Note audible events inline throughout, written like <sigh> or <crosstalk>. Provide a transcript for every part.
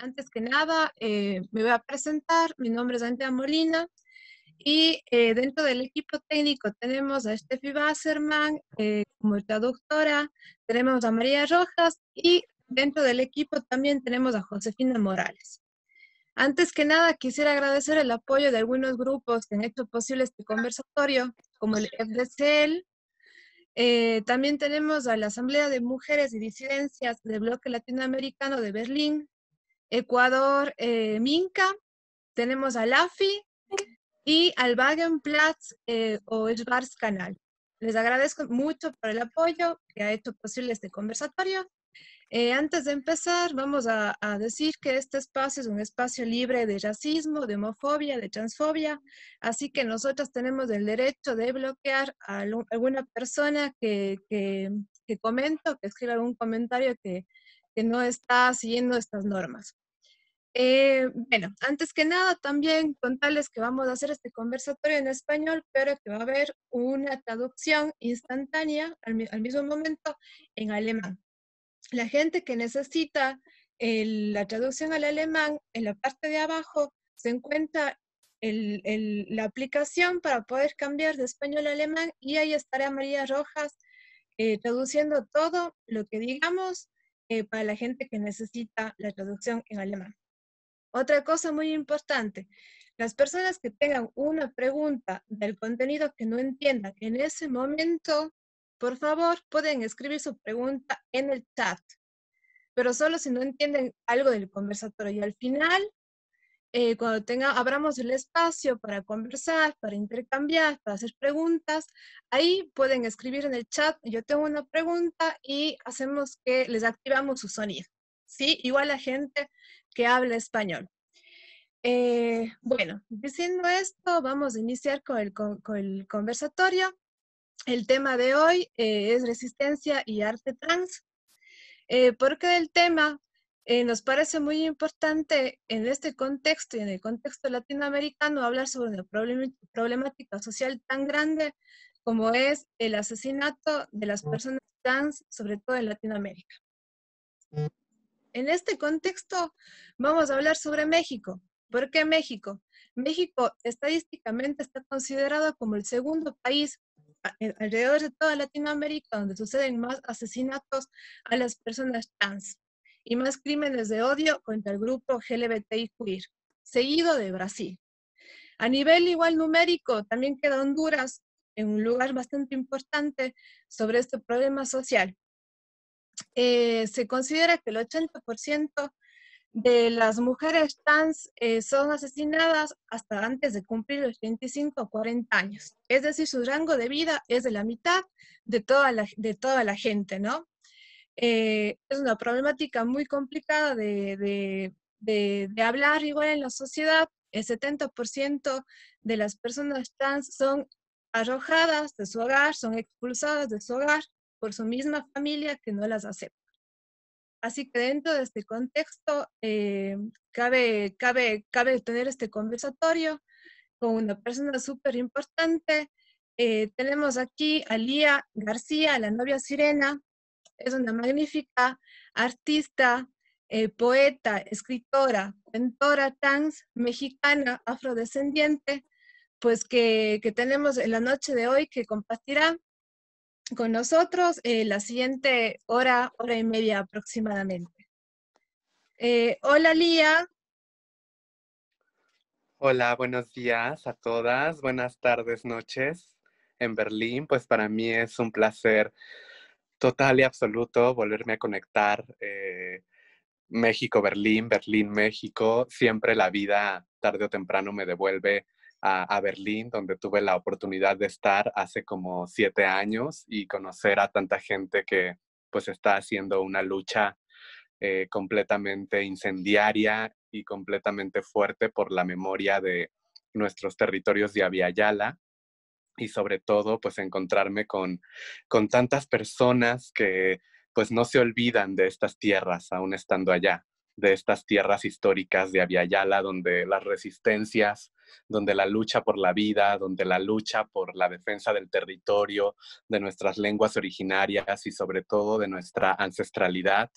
Antes que nada, eh, me voy a presentar. Mi nombre es Andrea Molina y eh, dentro del equipo técnico tenemos a Steffi Wasserman eh, como traductora, tenemos a María Rojas y dentro del equipo también tenemos a Josefina Morales. Antes que nada, quisiera agradecer el apoyo de algunos grupos que han hecho posible este conversatorio, como el FDCL, también tenemos a la Asamblea de Mujeres y Disidencias del Bloque Latinoamericano de Berlín, Ecuador eh, Minca, tenemos a Lafi y al Wagenplatz eh, o Schwarz Canal. Les agradezco mucho por el apoyo que ha hecho posible este conversatorio. Eh, antes de empezar, vamos a, decir que este espacio es un espacio libre de racismo, de homofobia, de transfobia, así que nosotros tenemos el derecho de bloquear a alguna persona que, que, que comenta o que escriba algún comentario que, no está siguiendo estas normas. Eh, bueno, antes que nada, también contarles que vamos a hacer este conversatorio en español, pero que va a haber una traducción instantánea al, mismo momento en alemán. La gente que necesita la traducción al alemán, en la parte de abajo se encuentra la aplicación para poder cambiar de español a alemán y ahí estará María Rojas eh, traduciendo todo lo que digamos eh, para la gente que necesita la traducción en alemán. Otra cosa muy importante, las personas que tengan una pregunta del contenido que no entiendan en ese momento, por favor, pueden escribir su pregunta en el chat, pero solo si no entienden algo del conversatorio. Y al final eh, cuando tenga, abramos el espacio para conversar, para intercambiar, para hacer preguntas, ahí pueden escribir en el chat, yo tengo una pregunta y hacemos que les activamos su sonido. ¿sí? Igual la gente que habla español. Eh, bueno, diciendo esto, vamos a iniciar con el, conversatorio. El tema de hoy eh, es resistencia y arte trans. Eh, ¿Por qué el tema? Eh, nos parece muy importante en este contexto y en el contexto latinoamericano hablar sobre una problemática social tan grande como es el asesinato de las personas trans, sobre todo en Latinoamérica. En este contexto vamos a hablar sobre México. ¿Por qué México? México estadísticamente está considerado como el segundo país alrededor de toda Latinoamérica donde suceden más asesinatos a las personas trans y más crímenes de odio contra el grupo y queer, seguido de Brasil. A nivel igual numérico, también queda Honduras en un lugar bastante importante sobre este problema social. Eh, se considera que el 80% de las mujeres trans eh, son asesinadas hasta antes de cumplir los 35 o 40 años. Es decir, su rango de vida es de la mitad de toda la, de toda la gente, ¿no? Eh, es una problemática muy complicada de, de, hablar igual en la sociedad. El 70% de las personas trans son arrojadas de su hogar, son expulsadas de su hogar por su misma familia que no las acepta. Así que dentro de este contexto eh, cabe, cabe, cabe tener este conversatorio con una persona súper importante. Eh, tenemos aquí a Lía García, la novia sirena, es una magnífica artista, eh, poeta, escritora, cuentora trans, mexicana, afrodescendiente, pues que, que, tenemos en la noche de hoy que compartirá con nosotros eh, la siguiente hora, hora y media aproximadamente. Eh, hola Lía. Hola, buenos días a todas, buenas tardes, noches en Berlín. Pues para mí es un placer total y absoluto volverme a conectar eh, México-Berlín, Berlín-México. Siempre la vida, tarde o temprano, me devuelve a, Berlín, donde tuve la oportunidad de estar hace como siete años y conocer a tanta gente que pues está haciendo una lucha eh, completamente incendiaria y completamente fuerte por la memoria de nuestros territorios de yala y sobre todo pues encontrarme con, con tantas personas que pues no se olvidan de estas tierras aún estando allá, de estas tierras históricas de Aviala, donde las resistencias, donde la lucha por la vida, donde la lucha por la defensa del territorio, de nuestras lenguas originarias y sobre todo de nuestra ancestralidad,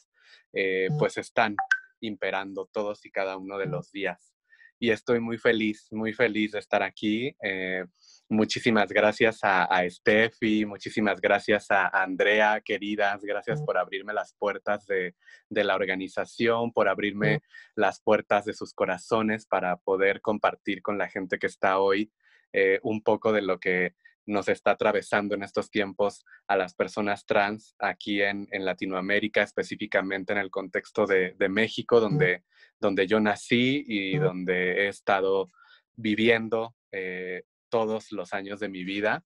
eh, pues están imperando todos y cada uno de los días. Y estoy muy feliz, muy feliz de estar aquí. Eh, Muchísimas gracias a, Steffi, muchísimas gracias a Andrea, queridas, gracias por abrirme las puertas de, la organización, por abrirme las puertas de sus corazones para poder compartir con la gente que está hoy eh, un poco de lo que nos está atravesando en estos tiempos a las personas trans aquí en, Latinoamérica, específicamente en el contexto de, México, donde, donde yo nací y donde he estado viviendo eh, todos los años de mi vida.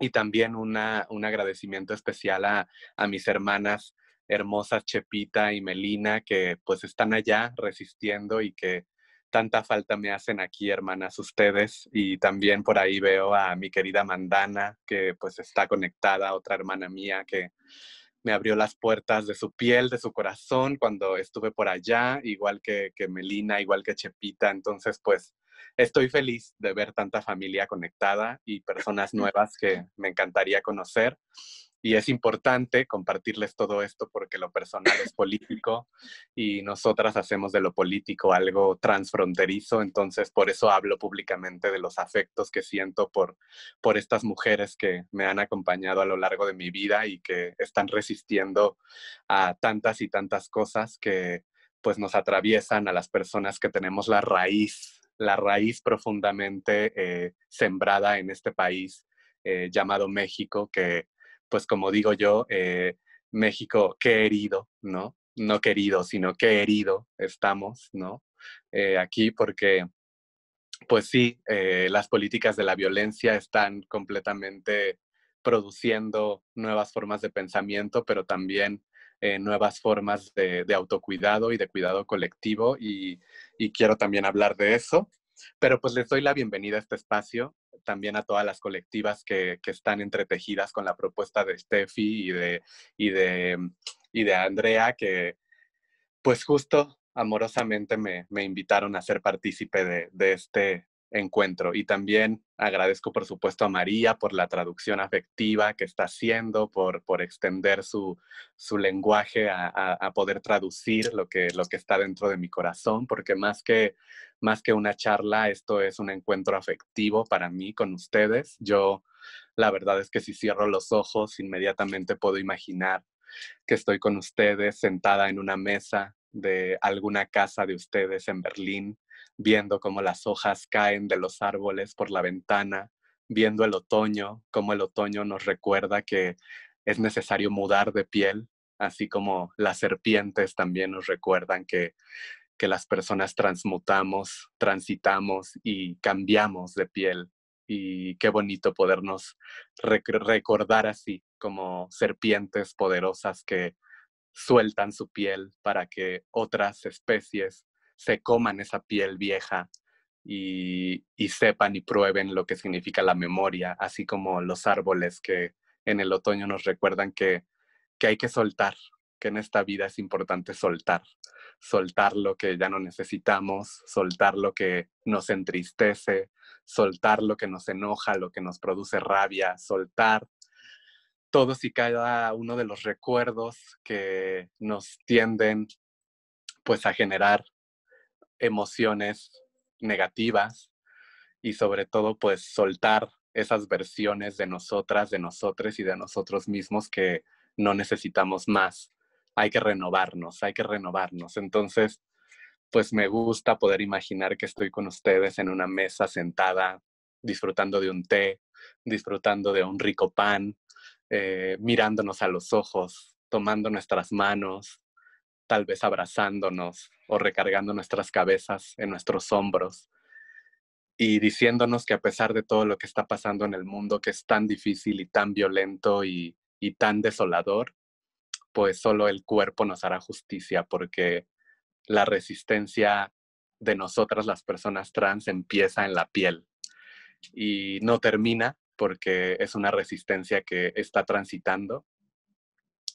Y también un agradecimiento especial a, mis hermanas hermosas Chepita y Melina, que pues están allá resistiendo y que tanta falta me hacen aquí, hermanas, ustedes. Y también por ahí veo a mi querida Mandana, que pues está conectada, otra hermana mía que me abrió las puertas de su piel, de su corazón cuando estuve por allá, igual que Melina, igual que Chepita. Entonces, pues estoy feliz de ver tanta familia conectada y personas nuevas que me encantaría conocer. Y es importante compartirles todo esto porque lo personal es político y nosotras hacemos de lo político algo transfronterizo, entonces por eso hablo públicamente de los afectos que siento por, estas mujeres que me han acompañado a lo largo de mi vida y que están resistiendo a tantas y tantas cosas que pues nos atraviesan a las personas que tenemos la raíz la raíz profundamente eh, sembrada en este país eh, llamado México, que pues como digo yo, eh, México, qué herido, ¿no? No querido, sino qué herido estamos, ¿no? aquí porque, pues sí, las políticas de la violencia están completamente produciendo nuevas formas de pensamiento, pero también nuevas formas de, de, autocuidado y de cuidado colectivo y y quiero también hablar de eso. Pero pues les doy la bienvenida a este espacio, también a todas las colectivas que, están entretejidas con la propuesta de Steffi y de, y de, y de Andrea, que pues justo amorosamente me, me invitaron a ser partícipe de, de, este, encuentro. Y también agradezco, por supuesto, a María por la traducción afectiva que está haciendo, por, por extender su, lenguaje a, poder traducir lo que, lo que está dentro de mi corazón, porque más que, más que una charla, esto es un encuentro afectivo para mí con ustedes. Yo, la verdad es que si cierro los ojos, inmediatamente puedo imaginar que estoy con ustedes sentada en una mesa de alguna casa de ustedes en Berlín, viendo cómo las hojas caen de los árboles por la ventana, viendo el otoño, cómo el otoño nos recuerda que es necesario mudar de piel, así como las serpientes también nos recuerdan que, las personas transmutamos, transitamos y cambiamos de piel. Y qué bonito podernos recordar así como serpientes poderosas que sueltan su piel para que otras especies se coman esa piel vieja y, sepan y prueben lo que significa la memoria, así como los árboles que en el otoño nos recuerdan que, que hay que soltar, que en esta vida es importante soltar, soltar lo que ya no necesitamos, soltar lo que nos entristece, soltar lo que nos enoja, lo que nos produce rabia, soltar todos y cada uno de los recuerdos que nos tienden pues a generar emociones negativas y sobre todo pues soltar esas versiones de nosotras, de nosotros y de nosotros mismos que no necesitamos más. Hay que renovarnos, hay que renovarnos. Entonces, pues me gusta poder imaginar que estoy con ustedes en una mesa sentada, disfrutando de un té, disfrutando de un rico pan, eh, mirándonos a los ojos, tomando nuestras manos, tal vez abrazándonos, o recargando nuestras cabezas en nuestros hombros y diciéndonos que a pesar de todo lo que está pasando en el mundo, que es tan difícil y tan violento y, tan desolador, pues solo el cuerpo nos hará justicia porque la resistencia de nosotras las personas trans empieza en la piel y no termina porque es una resistencia que está transitando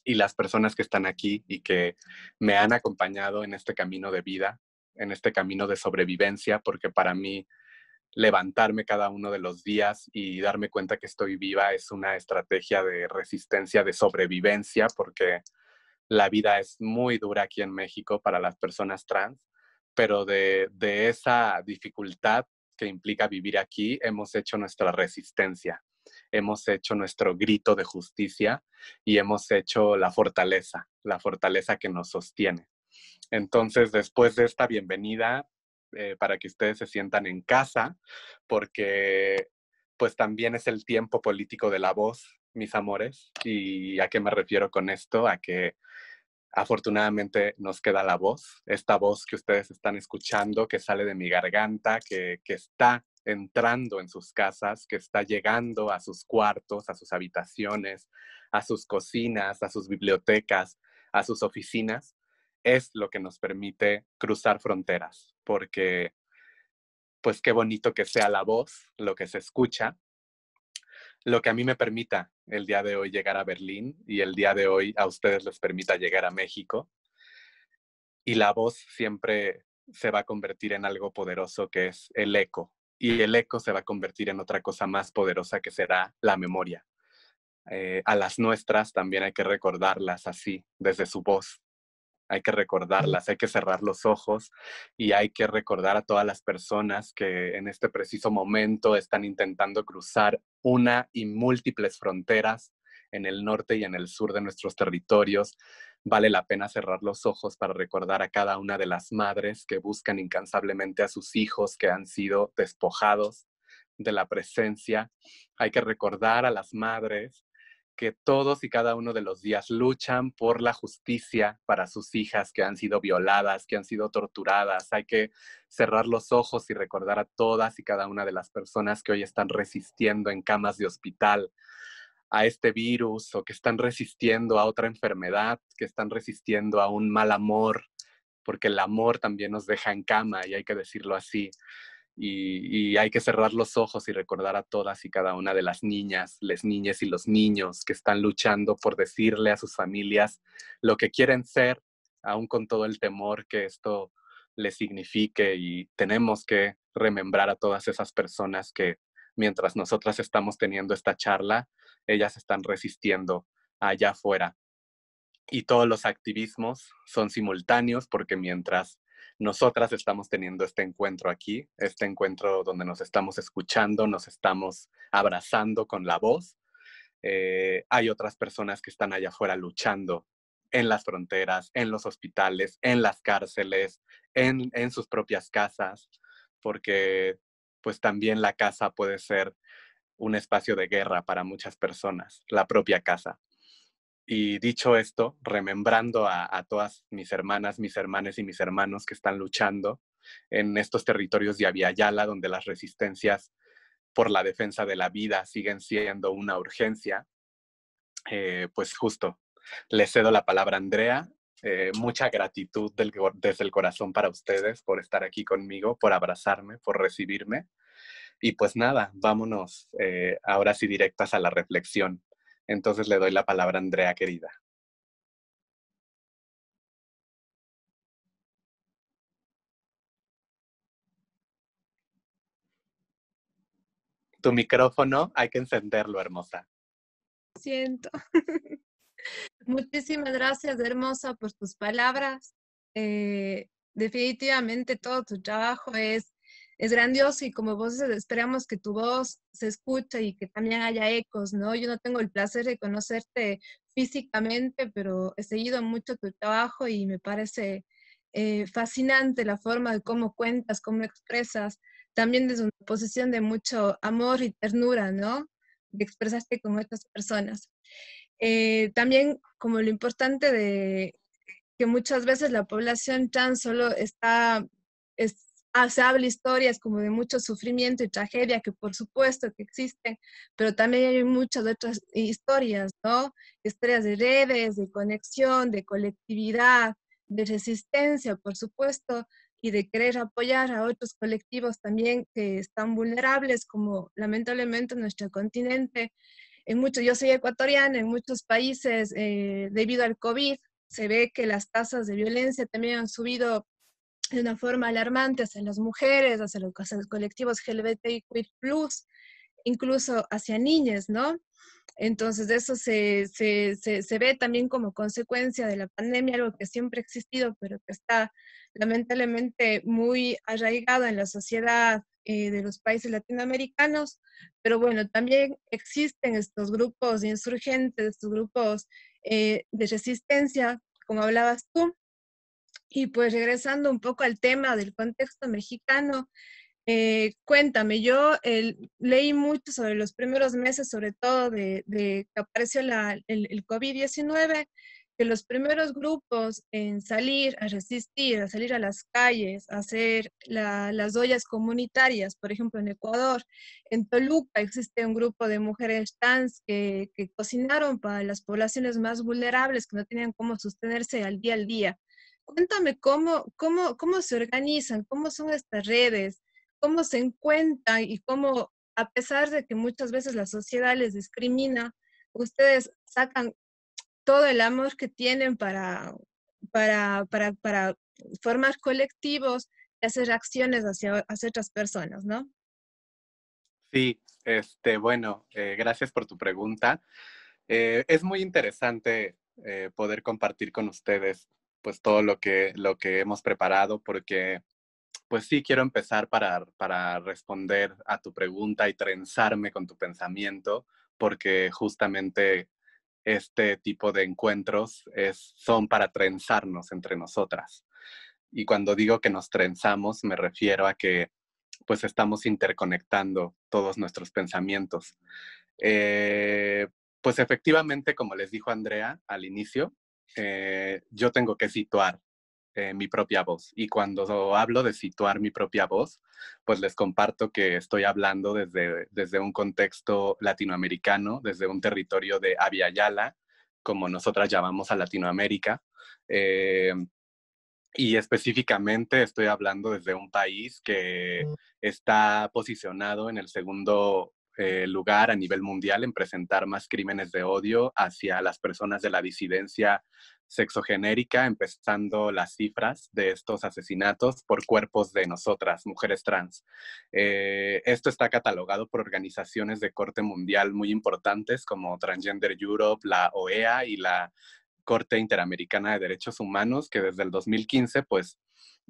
y las personas que están aquí y que me han acompañado en este camino de vida, en este camino de sobrevivencia, porque para mí levantarme cada uno de los días y darme cuenta que estoy viva es una estrategia de resistencia, de sobrevivencia, porque la vida es muy dura aquí en México para las personas trans, pero de, esa dificultad que implica vivir aquí hemos hecho nuestra resistencia hemos hecho nuestro grito de justicia y hemos hecho la fortaleza, la fortaleza que nos sostiene. Entonces, después de esta bienvenida, eh, para que ustedes se sientan en casa, porque pues también es el tiempo político de la voz, mis amores. ¿Y a qué me refiero con esto? A que afortunadamente nos queda la voz, esta voz que ustedes están escuchando, que sale de mi garganta, que está entrando en sus casas, que está llegando a sus cuartos, a sus habitaciones, a sus cocinas, a sus bibliotecas, a sus oficinas, es lo que nos permite cruzar fronteras, porque pues qué bonito que sea la voz, lo que se escucha, lo que a mí me permita el día de hoy llegar a Berlín y el día de hoy a ustedes les permita llegar a México. Y la voz siempre se va a convertir en algo poderoso que es el eco y el eco se va a convertir en otra cosa más poderosa que será la memoria. Eh, a las nuestras también hay que recordarlas así, desde su voz. Hay que recordarlas, hay que cerrar los ojos y hay que recordar a todas las personas que en este preciso momento están intentando cruzar una y múltiples fronteras en el norte y en el sur de nuestros territorios, Vale la pena cerrar los ojos para recordar a cada una de las madres que buscan incansablemente a sus hijos que han sido despojados de la presencia. Hay que recordar a las madres que todos y cada uno de los días luchan por la justicia para sus hijas que han sido violadas, que han sido torturadas. Hay que cerrar los ojos y recordar a todas y cada una de las personas que hoy están resistiendo en camas de hospital a este virus o que están resistiendo a otra enfermedad, que están resistiendo a un mal amor, porque el amor también nos deja en cama y hay que decirlo así. Y, hay que cerrar los ojos y recordar a todas y cada una de las niñas, las niñas y los niños que están luchando por decirle a sus familias lo que quieren ser, aún con todo el temor que esto les signifique. Y tenemos que remembrar a todas esas personas que mientras nosotras estamos teniendo esta charla, ellas están resistiendo allá afuera. Y todos los activismos son simultáneos porque mientras nosotras estamos teniendo este encuentro aquí, este encuentro donde nos estamos escuchando, nos estamos abrazando con la voz, eh, hay otras personas que están allá afuera luchando en las fronteras, en los hospitales, en las cárceles, en, en sus propias casas, porque pues también la casa puede ser un espacio de guerra para muchas personas, la propia casa. Y dicho esto, remembrando a, todas mis hermanas, mis hermanes y mis hermanos que están luchando en estos territorios de Aviala, donde las resistencias por la defensa de la vida siguen siendo una urgencia, eh, pues justo, le cedo la palabra a Andrea eh, mucha gratitud desde el corazón para ustedes por estar aquí conmigo, por abrazarme, por recibirme. Y pues nada, vámonos eh, ahora sí directas a la reflexión. Entonces le doy la palabra a Andrea, querida. Tu micrófono hay que encenderlo, hermosa. Siento. <laughs> Muchísimas gracias, hermosa, por tus palabras. Eh, definitivamente todo tu trabajo es, es grandioso y como vos esperamos que tu voz se escuche y que también haya ecos, ¿no? Yo no tengo el placer de conocerte físicamente, pero he seguido mucho tu trabajo y me parece eh, fascinante la forma de cómo cuentas, cómo expresas, también desde una posición de mucho amor y ternura, ¿no? De expresarte con estas personas. Eh, también como lo importante de que muchas veces la población trans solo está, es, se habla historias como de mucho sufrimiento y tragedia, que por supuesto que existen, pero también hay muchas otras historias, ¿no? Historias de redes, de conexión, de colectividad, de resistencia, por supuesto, y de querer apoyar a otros colectivos también que están vulnerables, como lamentablemente nuestro continente en yo soy ecuatoriana, en muchos países eh, debido al COVID se ve que las tasas de violencia también han subido de una forma alarmante hacia las mujeres, hacia los, colectivos LGBTIQI, incluso hacia niñas, ¿no? Entonces, eso se, se, ve también como consecuencia de la pandemia, algo que siempre ha existido, pero que está lamentablemente muy arraigado en la sociedad eh, de los países latinoamericanos, pero bueno, también existen estos grupos insurgentes, estos grupos eh, de resistencia, como hablabas tú. Y pues regresando un poco al tema del contexto mexicano, eh, cuéntame, yo leí mucho sobre los primeros meses, sobre todo de, que apareció el, el COVID-19, que los primeros grupos en salir a resistir, a salir a las calles, a hacer las ollas comunitarias, por ejemplo en Ecuador, en Toluca existe un grupo de mujeres trans que, que cocinaron para las poblaciones más vulnerables que no tenían cómo sostenerse al día al día. Cuéntame cómo, cómo, cómo se organizan, cómo son estas redes, cómo se encuentran y cómo, a pesar de que muchas veces la sociedad les discrimina, ustedes sacan todo el amor que tienen para, para, para, para formar colectivos y hacer acciones hacia, hacia otras personas, ¿no? Sí, este, bueno, eh, gracias por tu pregunta. Eh, es muy interesante eh, poder compartir con ustedes pues todo lo que, lo que hemos preparado porque pues sí quiero empezar para, para responder a tu pregunta y trenzarme con tu pensamiento porque justamente este tipo de encuentros son para trenzarnos entre nosotras. Y cuando digo que nos trenzamos, me refiero a que pues estamos interconectando todos nuestros pensamientos. Eh, pues efectivamente, como les dijo Andrea al inicio, eh, yo tengo que situar eh, mi propia voz. Y cuando hablo de situar mi propia voz, pues les comparto que estoy hablando desde, desde un contexto latinoamericano, desde un territorio de yala como nosotras llamamos a Latinoamérica. Eh, y específicamente estoy hablando desde un país que mm. está posicionado en el segundo eh, lugar a nivel mundial en presentar más crímenes de odio hacia las personas de la disidencia sexogenérica, empezando las cifras de estos asesinatos por cuerpos de nosotras, mujeres trans. Eh, esto está catalogado por organizaciones de corte mundial muy importantes como Transgender Europe, la OEA y la Corte Interamericana de Derechos Humanos, que desde el 2015 pues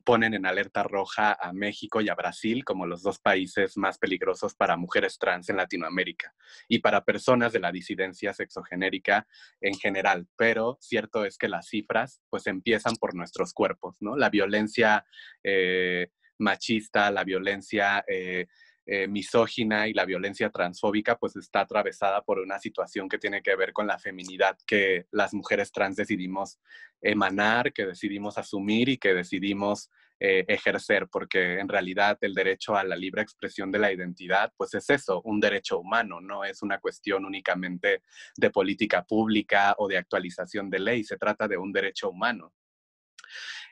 ponen en alerta roja a México y a Brasil como los dos países más peligrosos para mujeres trans en Latinoamérica y para personas de la disidencia sexogenérica en general. Pero cierto es que las cifras pues empiezan por nuestros cuerpos, ¿no? La violencia eh, machista, la violencia... Eh, eh, misógina y la violencia transfóbica pues está atravesada por una situación que tiene que ver con la feminidad que las mujeres trans decidimos emanar, que decidimos asumir y que decidimos eh, ejercer, porque en realidad el derecho a la libre expresión de la identidad pues es eso, un derecho humano, no es una cuestión únicamente de política pública o de actualización de ley, se trata de un derecho humano.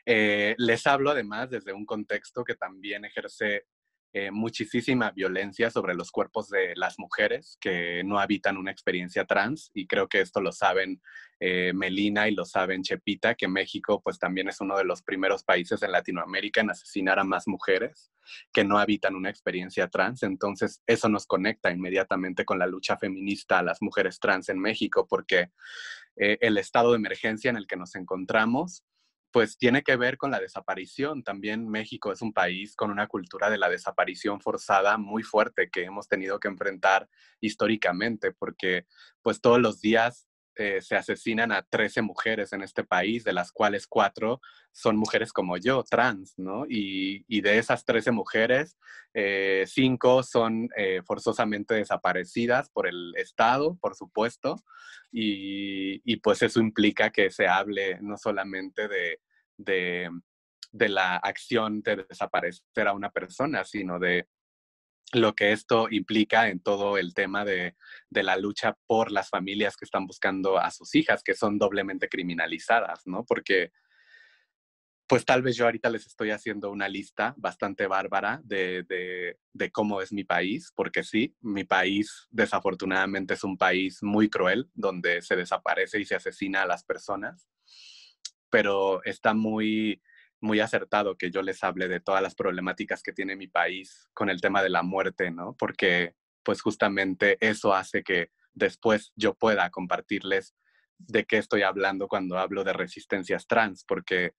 Eh, les hablo además desde un contexto que también ejerce eh, muchísima violencia sobre los cuerpos de las mujeres que no habitan una experiencia trans y creo que esto lo saben eh, Melina y lo saben Chepita, que México pues también es uno de los primeros países en Latinoamérica en asesinar a más mujeres que no habitan una experiencia trans. Entonces eso nos conecta inmediatamente con la lucha feminista a las mujeres trans en México porque eh, el estado de emergencia en el que nos encontramos pues tiene que ver con la desaparición. También México es un país con una cultura de la desaparición forzada muy fuerte que hemos tenido que enfrentar históricamente, porque pues todos los días eh, se asesinan a 13 mujeres en este país, de las cuales cuatro son mujeres como yo, trans, ¿no? Y, de esas 13 mujeres, eh, cinco son eh, forzosamente desaparecidas por el Estado, por supuesto, y, y pues eso implica que se hable no solamente de de la acción de desaparecer a una persona, sino de lo que esto implica en todo el tema de, la lucha por las familias que están buscando a sus hijas, que son doblemente criminalizadas, ¿no? Porque, pues tal vez yo ahorita les estoy haciendo una lista bastante bárbara de, de, de cómo es mi país, porque sí, mi país desafortunadamente es un país muy cruel, donde se desaparece y se asesina a las personas, pero está muy muy acertado que yo les hable de todas las problemáticas que tiene mi país con el tema de la muerte, ¿no? Porque pues justamente eso hace que después yo pueda compartirles de qué estoy hablando cuando hablo de resistencias trans, porque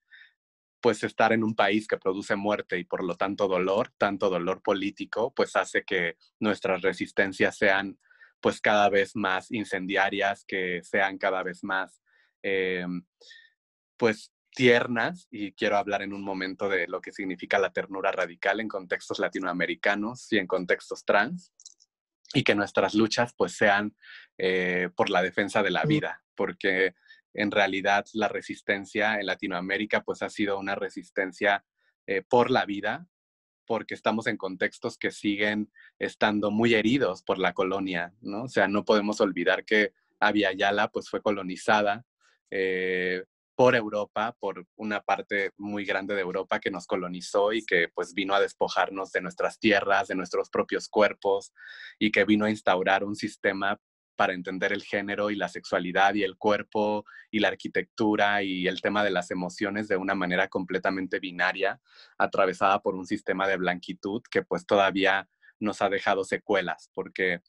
pues estar en un país que produce muerte y por lo tanto dolor, tanto dolor político, pues hace que nuestras resistencias sean pues cada vez más incendiarias, que sean cada vez más em, pues tiernas y quiero hablar en un momento de lo que significa la ternura radical en contextos latinoamericanos y en contextos trans y que nuestras luchas pues sean eh, por la defensa de la mm. vida, porque en realidad la resistencia en Latinoamérica pues ha sido una resistencia eh, por la vida, porque estamos en contextos que siguen estando muy heridos por la colonia, ¿no? O sea, no podemos olvidar que Avia Yala pues fue colonizada eh, por Europa, por una parte muy grande de Europa que nos colonizó y que pues vino a despojarnos de nuestras tierras, de nuestros propios cuerpos y que vino a instaurar un sistema para entender el género y la sexualidad y el cuerpo y la arquitectura y el tema de las emociones de una manera completamente binaria, atravesada por un sistema de blanquitud que pues todavía nos ha dejado secuelas, porque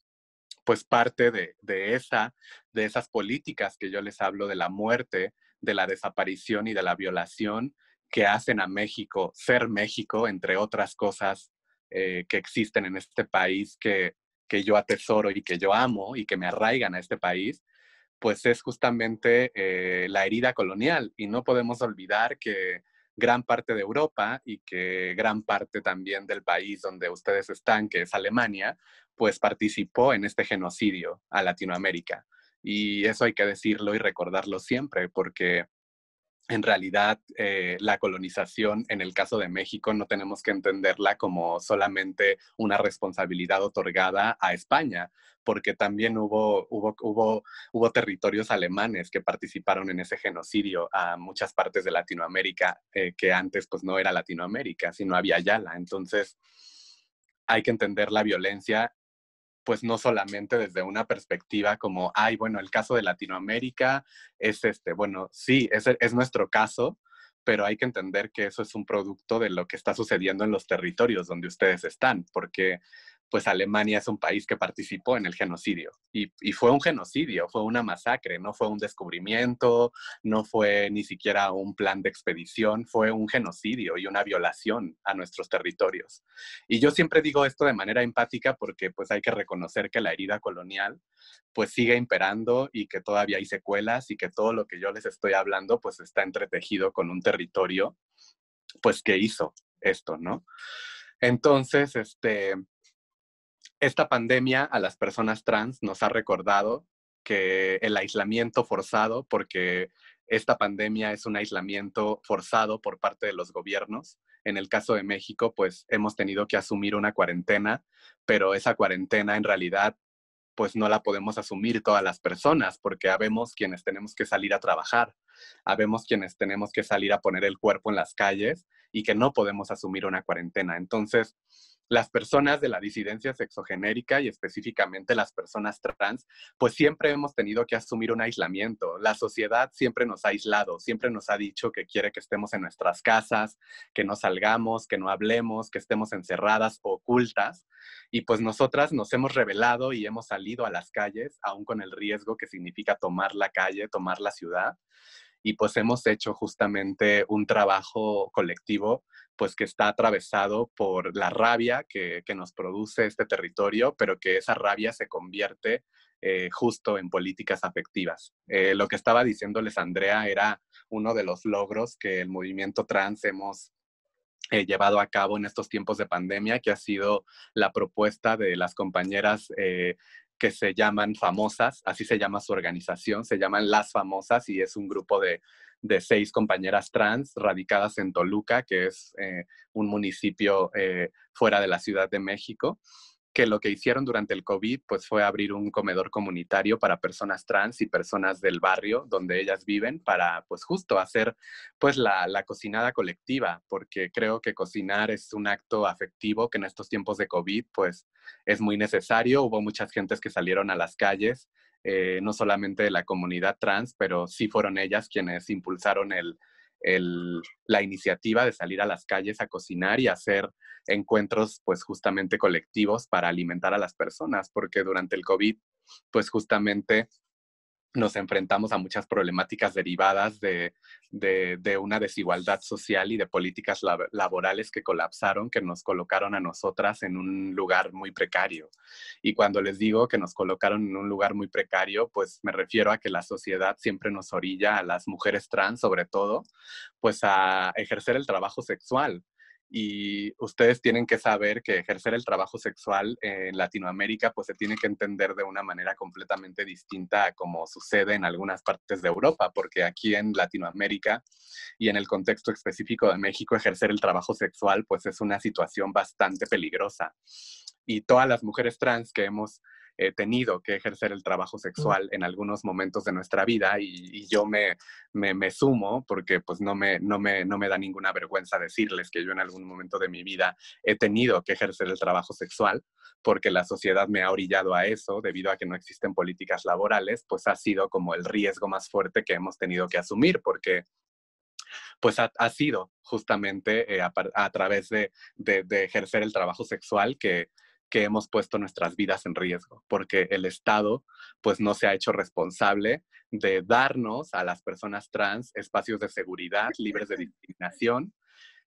pues parte de, de, esa, de esas políticas que yo les hablo de la muerte de la desaparición y de la violación que hacen a México ser México, entre otras cosas eh, que existen en este país que, yo atesoro y que yo amo y que me arraigan a este país, pues es justamente eh, la herida colonial. Y no podemos olvidar que gran parte de Europa y que gran parte también del país donde ustedes están, que es Alemania, pues participó en este genocidio a Latinoamérica. Y eso hay que decirlo y recordarlo siempre, porque en realidad eh, la colonización, en el caso de México, no tenemos que entenderla como solamente una responsabilidad otorgada a España, porque también hubo, hubo, hubo, hubo territorios alemanes que participaron en ese genocidio a muchas partes de Latinoamérica, eh, que antes pues no era Latinoamérica, sino había Yala. Entonces hay que entender la violencia pues no solamente desde una perspectiva como, ay, bueno, el caso de Latinoamérica es este, bueno, sí, es, es nuestro caso, pero hay que entender que eso es un producto de lo que está sucediendo en los territorios donde ustedes están, porque pues Alemania es un país que participó en el genocidio. Y, fue un genocidio, fue una masacre, no fue un descubrimiento, no fue ni siquiera un plan de expedición, fue un genocidio y una violación a nuestros territorios. Y yo siempre digo esto de manera empática porque pues hay que reconocer que la herida colonial pues sigue imperando y que todavía hay secuelas y que todo lo que yo les estoy hablando pues está entretejido con un territorio pues que hizo esto, ¿no? Entonces, este, esta pandemia a las personas trans nos ha recordado que el aislamiento forzado, porque esta pandemia es un aislamiento forzado por parte de los gobiernos. En el caso de México, pues hemos tenido que asumir una cuarentena, pero esa cuarentena en realidad pues no la podemos asumir todas las personas, porque habemos quienes tenemos que salir a trabajar, habemos quienes tenemos que salir a poner el cuerpo en las calles y que no podemos asumir una cuarentena. Entonces, las personas de la disidencia sexogenérica y específicamente las personas trans, pues siempre hemos tenido que asumir un aislamiento. La sociedad siempre nos ha aislado, siempre nos ha dicho que quiere que estemos en nuestras casas, que no salgamos, que no hablemos, que estemos encerradas o ocultas. Y pues nosotras nos hemos revelado y hemos salido a las calles, aún con el riesgo que significa tomar la calle, tomar la ciudad y pues hemos hecho justamente un trabajo colectivo pues que está atravesado por la rabia que, nos produce este territorio, pero que esa rabia se convierte eh, justo en políticas afectivas. Eh, lo que estaba diciéndoles Andrea era uno de los logros que el movimiento trans hemos eh, llevado a cabo en estos tiempos de pandemia, que ha sido la propuesta de las compañeras que se llaman famosas, así se llama su organización, se llaman las famosas y es un grupo de de seis compañeras trans radicadas en Toluca, que es eh, un municipio eh, fuera de la Ciudad de México, que lo que hicieron durante el COVID pues, fue abrir un comedor comunitario para personas trans y personas del barrio donde ellas viven para, pues justo, hacer pues, la, la cocinada colectiva, porque creo que cocinar es un acto afectivo que en estos tiempos de COVID pues, es muy necesario. Hubo muchas gentes que salieron a las calles eh, no solamente de la comunidad trans, pero sí fueron ellas quienes impulsaron la iniciativa de salir a las calles a cocinar y hacer encuentros, pues justamente colectivos para alimentar a las personas, porque durante el COVID, pues justamente nos enfrentamos a muchas problemáticas derivadas de, una desigualdad social y de políticas laborales que colapsaron, que nos colocaron a nosotras en un lugar muy precario. Y cuando les digo que nos colocaron en un lugar muy precario, pues me refiero a que la sociedad siempre nos orilla a las mujeres trans, sobre todo, pues a ejercer el trabajo sexual y ustedes tienen que saber que ejercer el trabajo sexual en Latinoamérica pues se tiene que entender de una manera completamente distinta a como sucede en algunas partes de Europa, porque aquí en Latinoamérica y en el contexto específico de México ejercer el trabajo sexual pues es una situación bastante peligrosa. Y todas las mujeres trans que hemos he tenido que ejercer el trabajo mm. sexual en algunos momentos de nuestra vida y, yo me, me, sumo porque pues no me, no, no me da ninguna vergüenza decirles que yo en algún momento de mi vida he tenido que ejercer el trabajo sexual porque la sociedad me ha orillado a eso debido a que no existen políticas laborales, pues ha sido como el riesgo más fuerte que hemos tenido que asumir porque pues ha, sido justamente eh, a, través de, ejercer el trabajo sexual que que hemos puesto nuestras vidas en riesgo, porque el Estado pues no se ha hecho responsable de darnos a las personas trans espacios de seguridad libres de discriminación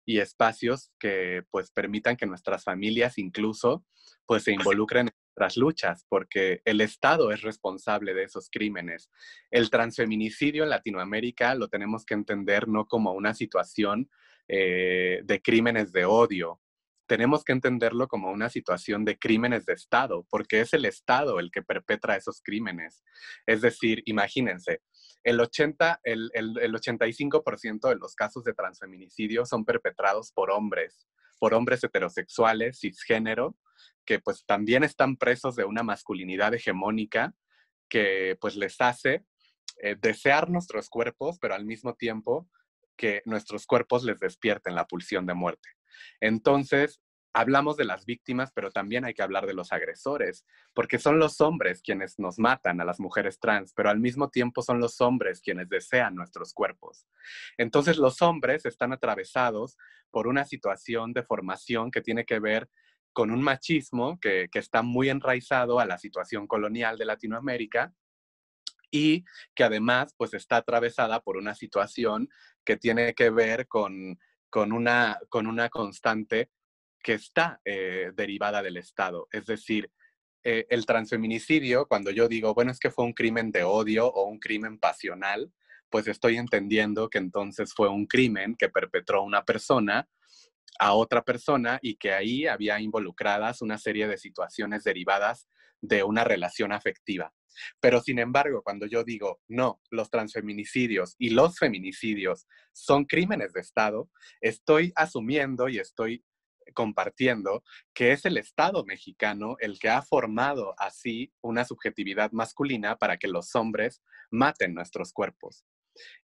y espacios que pues permitan que nuestras familias incluso pues se involucren en nuestras luchas, porque el Estado es responsable de esos crímenes. El transfeminicidio en Latinoamérica lo tenemos que entender no como una situación eh, de crímenes de odio tenemos que entenderlo como una situación de crímenes de Estado, porque es el Estado el que perpetra esos crímenes. Es decir, imagínense, el, 80, el, el, el 85% de los casos de transfeminicidio son perpetrados por hombres, por hombres heterosexuales, cisgénero, que pues también están presos de una masculinidad hegemónica que pues les hace eh, desear nuestros cuerpos, pero al mismo tiempo que nuestros cuerpos les despierten la pulsión de muerte. Entonces, hablamos de las víctimas, pero también hay que hablar de los agresores, porque son los hombres quienes nos matan a las mujeres trans, pero al mismo tiempo son los hombres quienes desean nuestros cuerpos. Entonces los hombres están atravesados por una situación de formación que tiene que ver con un machismo que, está muy enraizado a la situación colonial de Latinoamérica y que además pues está atravesada por una situación que tiene que ver con con una, con una constante que está eh, derivada del Estado. Es decir, eh, el transfeminicidio, cuando yo digo, bueno, es que fue un crimen de odio o un crimen pasional, pues estoy entendiendo que entonces fue un crimen que perpetró una persona a otra persona y que ahí había involucradas una serie de situaciones derivadas de una relación afectiva. Pero sin embargo, cuando yo digo, no, los transfeminicidios y los feminicidios son crímenes de Estado, estoy asumiendo y estoy compartiendo que es el Estado mexicano el que ha formado así una subjetividad masculina para que los hombres maten nuestros cuerpos.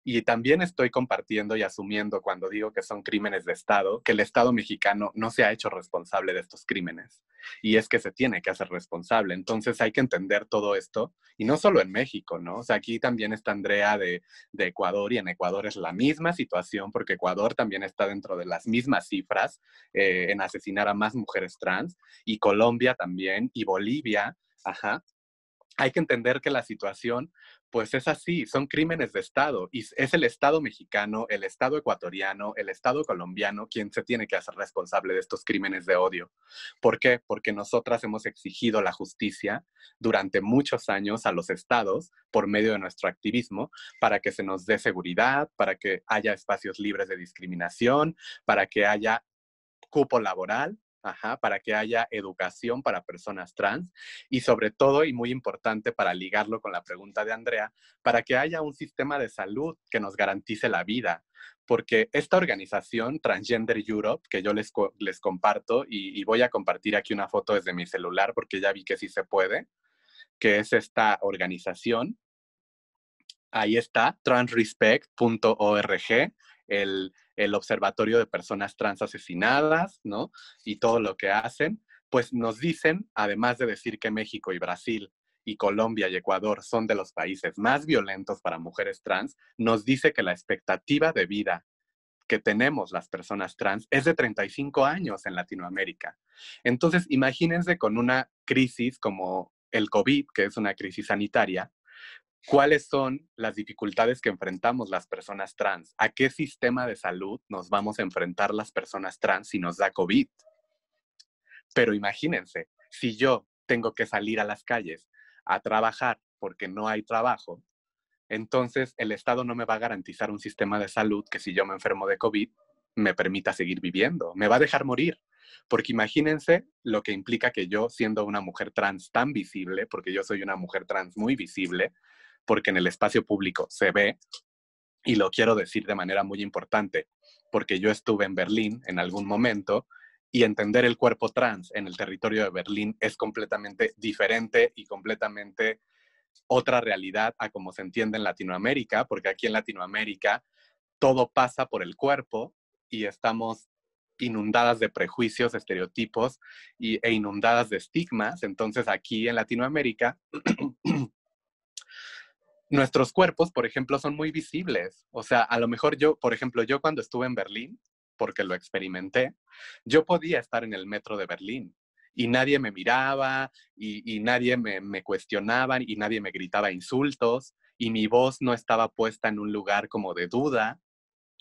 Y también estoy compartiendo y asumiendo cuando digo que son crímenes de Estado, que el Estado mexicano no se ha hecho responsable de estos crímenes. Y es que se tiene que hacer responsable. Entonces hay que entender todo esto. Y no solo en México, ¿no? O sea, aquí también está Andrea de, Ecuador y en Ecuador es la misma situación porque Ecuador también está dentro de las mismas cifras eh, en asesinar a más mujeres trans y Colombia también y Bolivia. Ajá hay que entender que la situación, pues es así, son crímenes de Estado y es el Estado mexicano, el Estado ecuatoriano, el Estado colombiano quien se tiene que hacer responsable de estos crímenes de odio. ¿Por qué? Porque nosotras hemos exigido la justicia durante muchos años a los estados por medio de nuestro activismo para que se nos dé seguridad, para que haya espacios libres de discriminación, para que haya cupo laboral para que haya educación para personas trans y sobre todo, y muy importante para ligarlo con la pregunta de Andrea, para que haya un sistema de salud que nos garantice la vida, porque esta organización Transgender Europe, que yo les, comparto y, y, voy a compartir aquí una foto desde mi celular porque ya vi que sí se puede, que es esta organización. Ahí está, transrespect.org, el, Observatorio de Personas Trans Asesinadas, ¿no? Y todo lo que hacen, pues nos dicen, además de decir que México y Brasil y Colombia y Ecuador son de los países más violentos para mujeres trans, nos dice que la expectativa de vida que tenemos las personas trans es de 35 años en Latinoamérica. Entonces, imagínense con una crisis como el COVID, que es una crisis sanitaria, ¿Cuáles son las dificultades que enfrentamos las personas trans? ¿A qué sistema de salud nos vamos a enfrentar las personas trans si nos da COVID? Pero imagínense, si yo tengo que salir a las calles a trabajar porque no hay trabajo, entonces el Estado no me va a garantizar un sistema de salud que si yo me enfermo de COVID me permita seguir viviendo, me va a dejar morir. Porque imagínense lo que implica que yo, siendo una mujer trans tan visible, porque yo soy una mujer trans muy visible, porque en el espacio público se ve, y lo quiero decir de manera muy importante, porque yo estuve en Berlín en algún momento y entender el cuerpo trans en el territorio de Berlín es completamente diferente y completamente otra realidad a como se entiende en Latinoamérica, porque aquí en Latinoamérica todo pasa por el cuerpo y estamos inundadas de prejuicios, estereotipos y, e inundadas de estigmas. Entonces aquí en Latinoamérica <clears throat> nuestros cuerpos, por ejemplo, son muy visibles. O sea, a lo mejor yo, por ejemplo, yo cuando estuve en Berlín, porque lo experimenté, yo podía estar en el metro de Berlín y nadie me miraba y, nadie me, me cuestionaba y nadie me gritaba insultos y mi voz no estaba puesta en un lugar como de duda,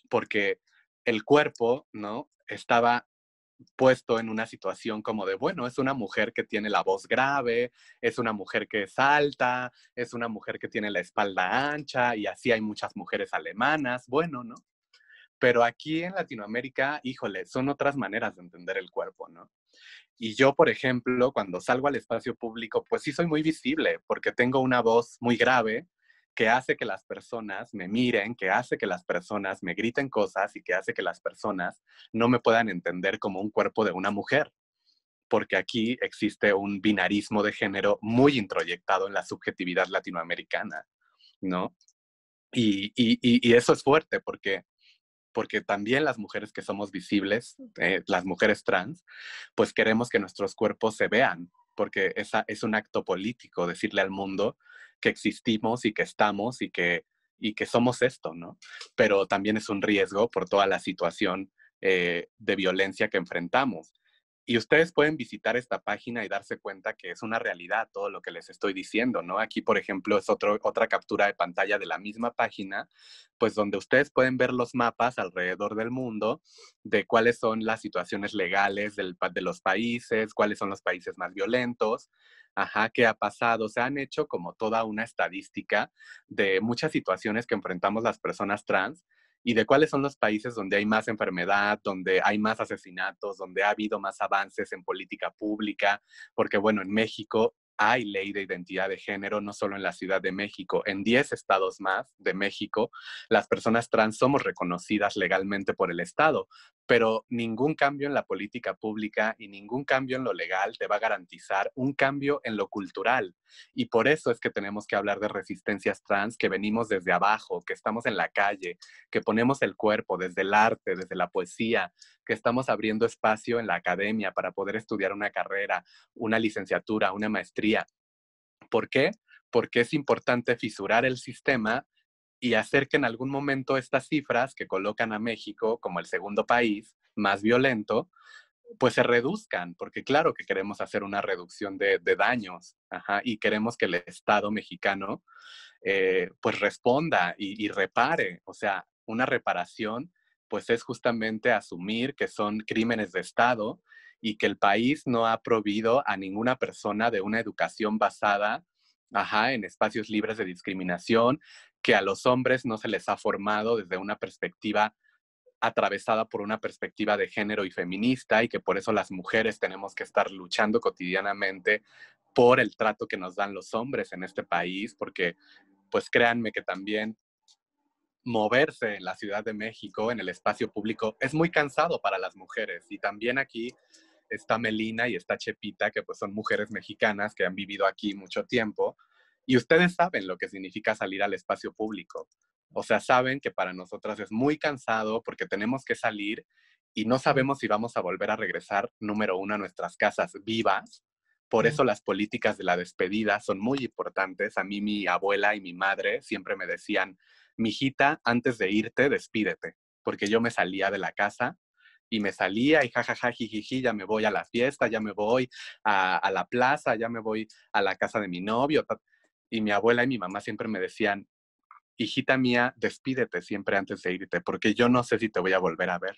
porque el cuerpo, ¿no? Estaba puesto en una situación como de, bueno, es una mujer que tiene la voz grave, es una mujer que es alta, es una mujer que tiene la espalda ancha y así hay muchas mujeres alemanas, bueno, ¿no? Pero aquí en Latinoamérica, híjole, son otras maneras de entender el cuerpo, ¿no? Y yo, por ejemplo, cuando salgo al espacio público, pues sí soy muy visible porque tengo una voz muy grave, que hace que las personas me miren, que hace que las personas me griten cosas y que hace que las personas no me puedan entender como un cuerpo de una mujer, porque aquí existe un binarismo de género muy introyectado en la subjetividad latinoamericana, ¿no? Y, eso es fuerte porque porque también las mujeres que somos visibles, eh, las mujeres trans, pues queremos que nuestros cuerpos se vean, porque esa es un acto político, decirle al mundo, que existimos y que estamos y que, y que somos esto, ¿no? Pero también es un riesgo por toda la situación eh, de violencia que enfrentamos. Y ustedes pueden visitar esta página y darse cuenta que es una realidad todo lo que les estoy diciendo, ¿no? Aquí, por ejemplo, es otro, otra captura de pantalla de la misma página, pues donde ustedes pueden ver los mapas alrededor del mundo de cuáles son las situaciones legales de los países, cuáles son los países más violentos, ajá, qué ha pasado. Se han hecho como toda una estadística de muchas situaciones que enfrentamos las personas trans y de cuáles son los países donde hay más enfermedad, donde hay más asesinatos, donde ha habido más avances en política pública, porque bueno, en México hay ley de identidad de género, no solo en la Ciudad de México, en 10 estados más de México, las personas trans somos reconocidas legalmente por el Estado, pero ningún cambio en la política pública y ningún cambio en lo legal te va a garantizar un cambio en lo cultural. Y por eso es que tenemos que hablar de resistencias trans, que venimos desde abajo, que estamos en la calle, que ponemos el cuerpo desde el arte, desde la poesía, que estamos abriendo espacio en la academia para poder estudiar una carrera, una licenciatura, una maestría. ¿Por qué? Porque es importante fisurar el sistema y hacer que en algún momento estas cifras que colocan a México como el segundo país más violento, pues se reduzcan, porque claro que queremos hacer una reducción de, daños y queremos que el Estado mexicano eh, pues responda y, repare, o sea, una reparación pues es justamente asumir que son crímenes de Estado y que el país no ha prohibido a ninguna persona de una educación basada ajá, en espacios libres de discriminación, que a los hombres no se les ha formado desde una perspectiva atravesada por una perspectiva de género y feminista y que por eso las mujeres tenemos que estar luchando cotidianamente por el trato que nos dan los hombres en este país, porque pues créanme que también moverse en la Ciudad de México, en el espacio público, es muy cansado para las mujeres. Y también aquí está Melina y está Chepita, que pues son mujeres mexicanas que han vivido aquí mucho tiempo y ustedes saben lo que significa salir al espacio público. O sea, saben que para nosotras es muy cansado porque tenemos que salir y no sabemos si vamos a volver a regresar, número uno, a nuestras casas vivas. Por eso las políticas de la despedida son muy importantes. A mí mi abuela y mi madre siempre me decían, mijita, antes de irte, despídete, porque yo me salía de la casa y me salía y jajaja, jijiji, ya me voy a la fiesta, ya me voy a, a la plaza, ya me voy a la casa de mi novio y mi abuela y mi mamá siempre me decían, hijita mía, despídete siempre antes de irte, porque yo no sé si te voy a volver a ver.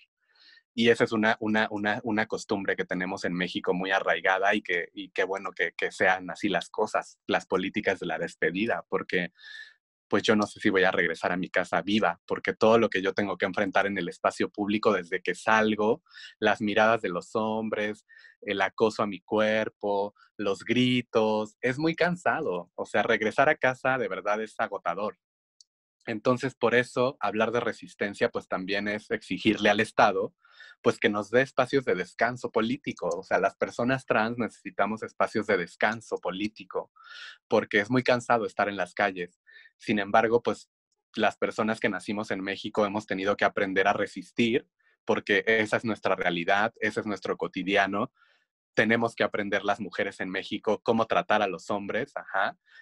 Y esa es una, una, costumbre que tenemos en México muy arraigada y que, y qué bueno que, que sean así las cosas, las políticas de la despedida, porque pues yo no sé si voy a regresar a mi casa viva, porque todo lo que yo tengo que enfrentar en el espacio público desde que salgo, las miradas de los hombres, el acoso a mi cuerpo, los gritos, es muy cansado. O sea, regresar a casa de verdad es agotador. Entonces, por eso, hablar de resistencia, pues también es exigirle al Estado, pues que nos dé espacios de descanso político. O sea, las personas trans necesitamos espacios de descanso político, porque es muy cansado estar en las calles. Sin embargo, pues las personas que nacimos en México hemos tenido que aprender a resistir porque esa es nuestra realidad, ese es nuestro cotidiano. Tenemos que aprender las mujeres en México cómo tratar a los hombres,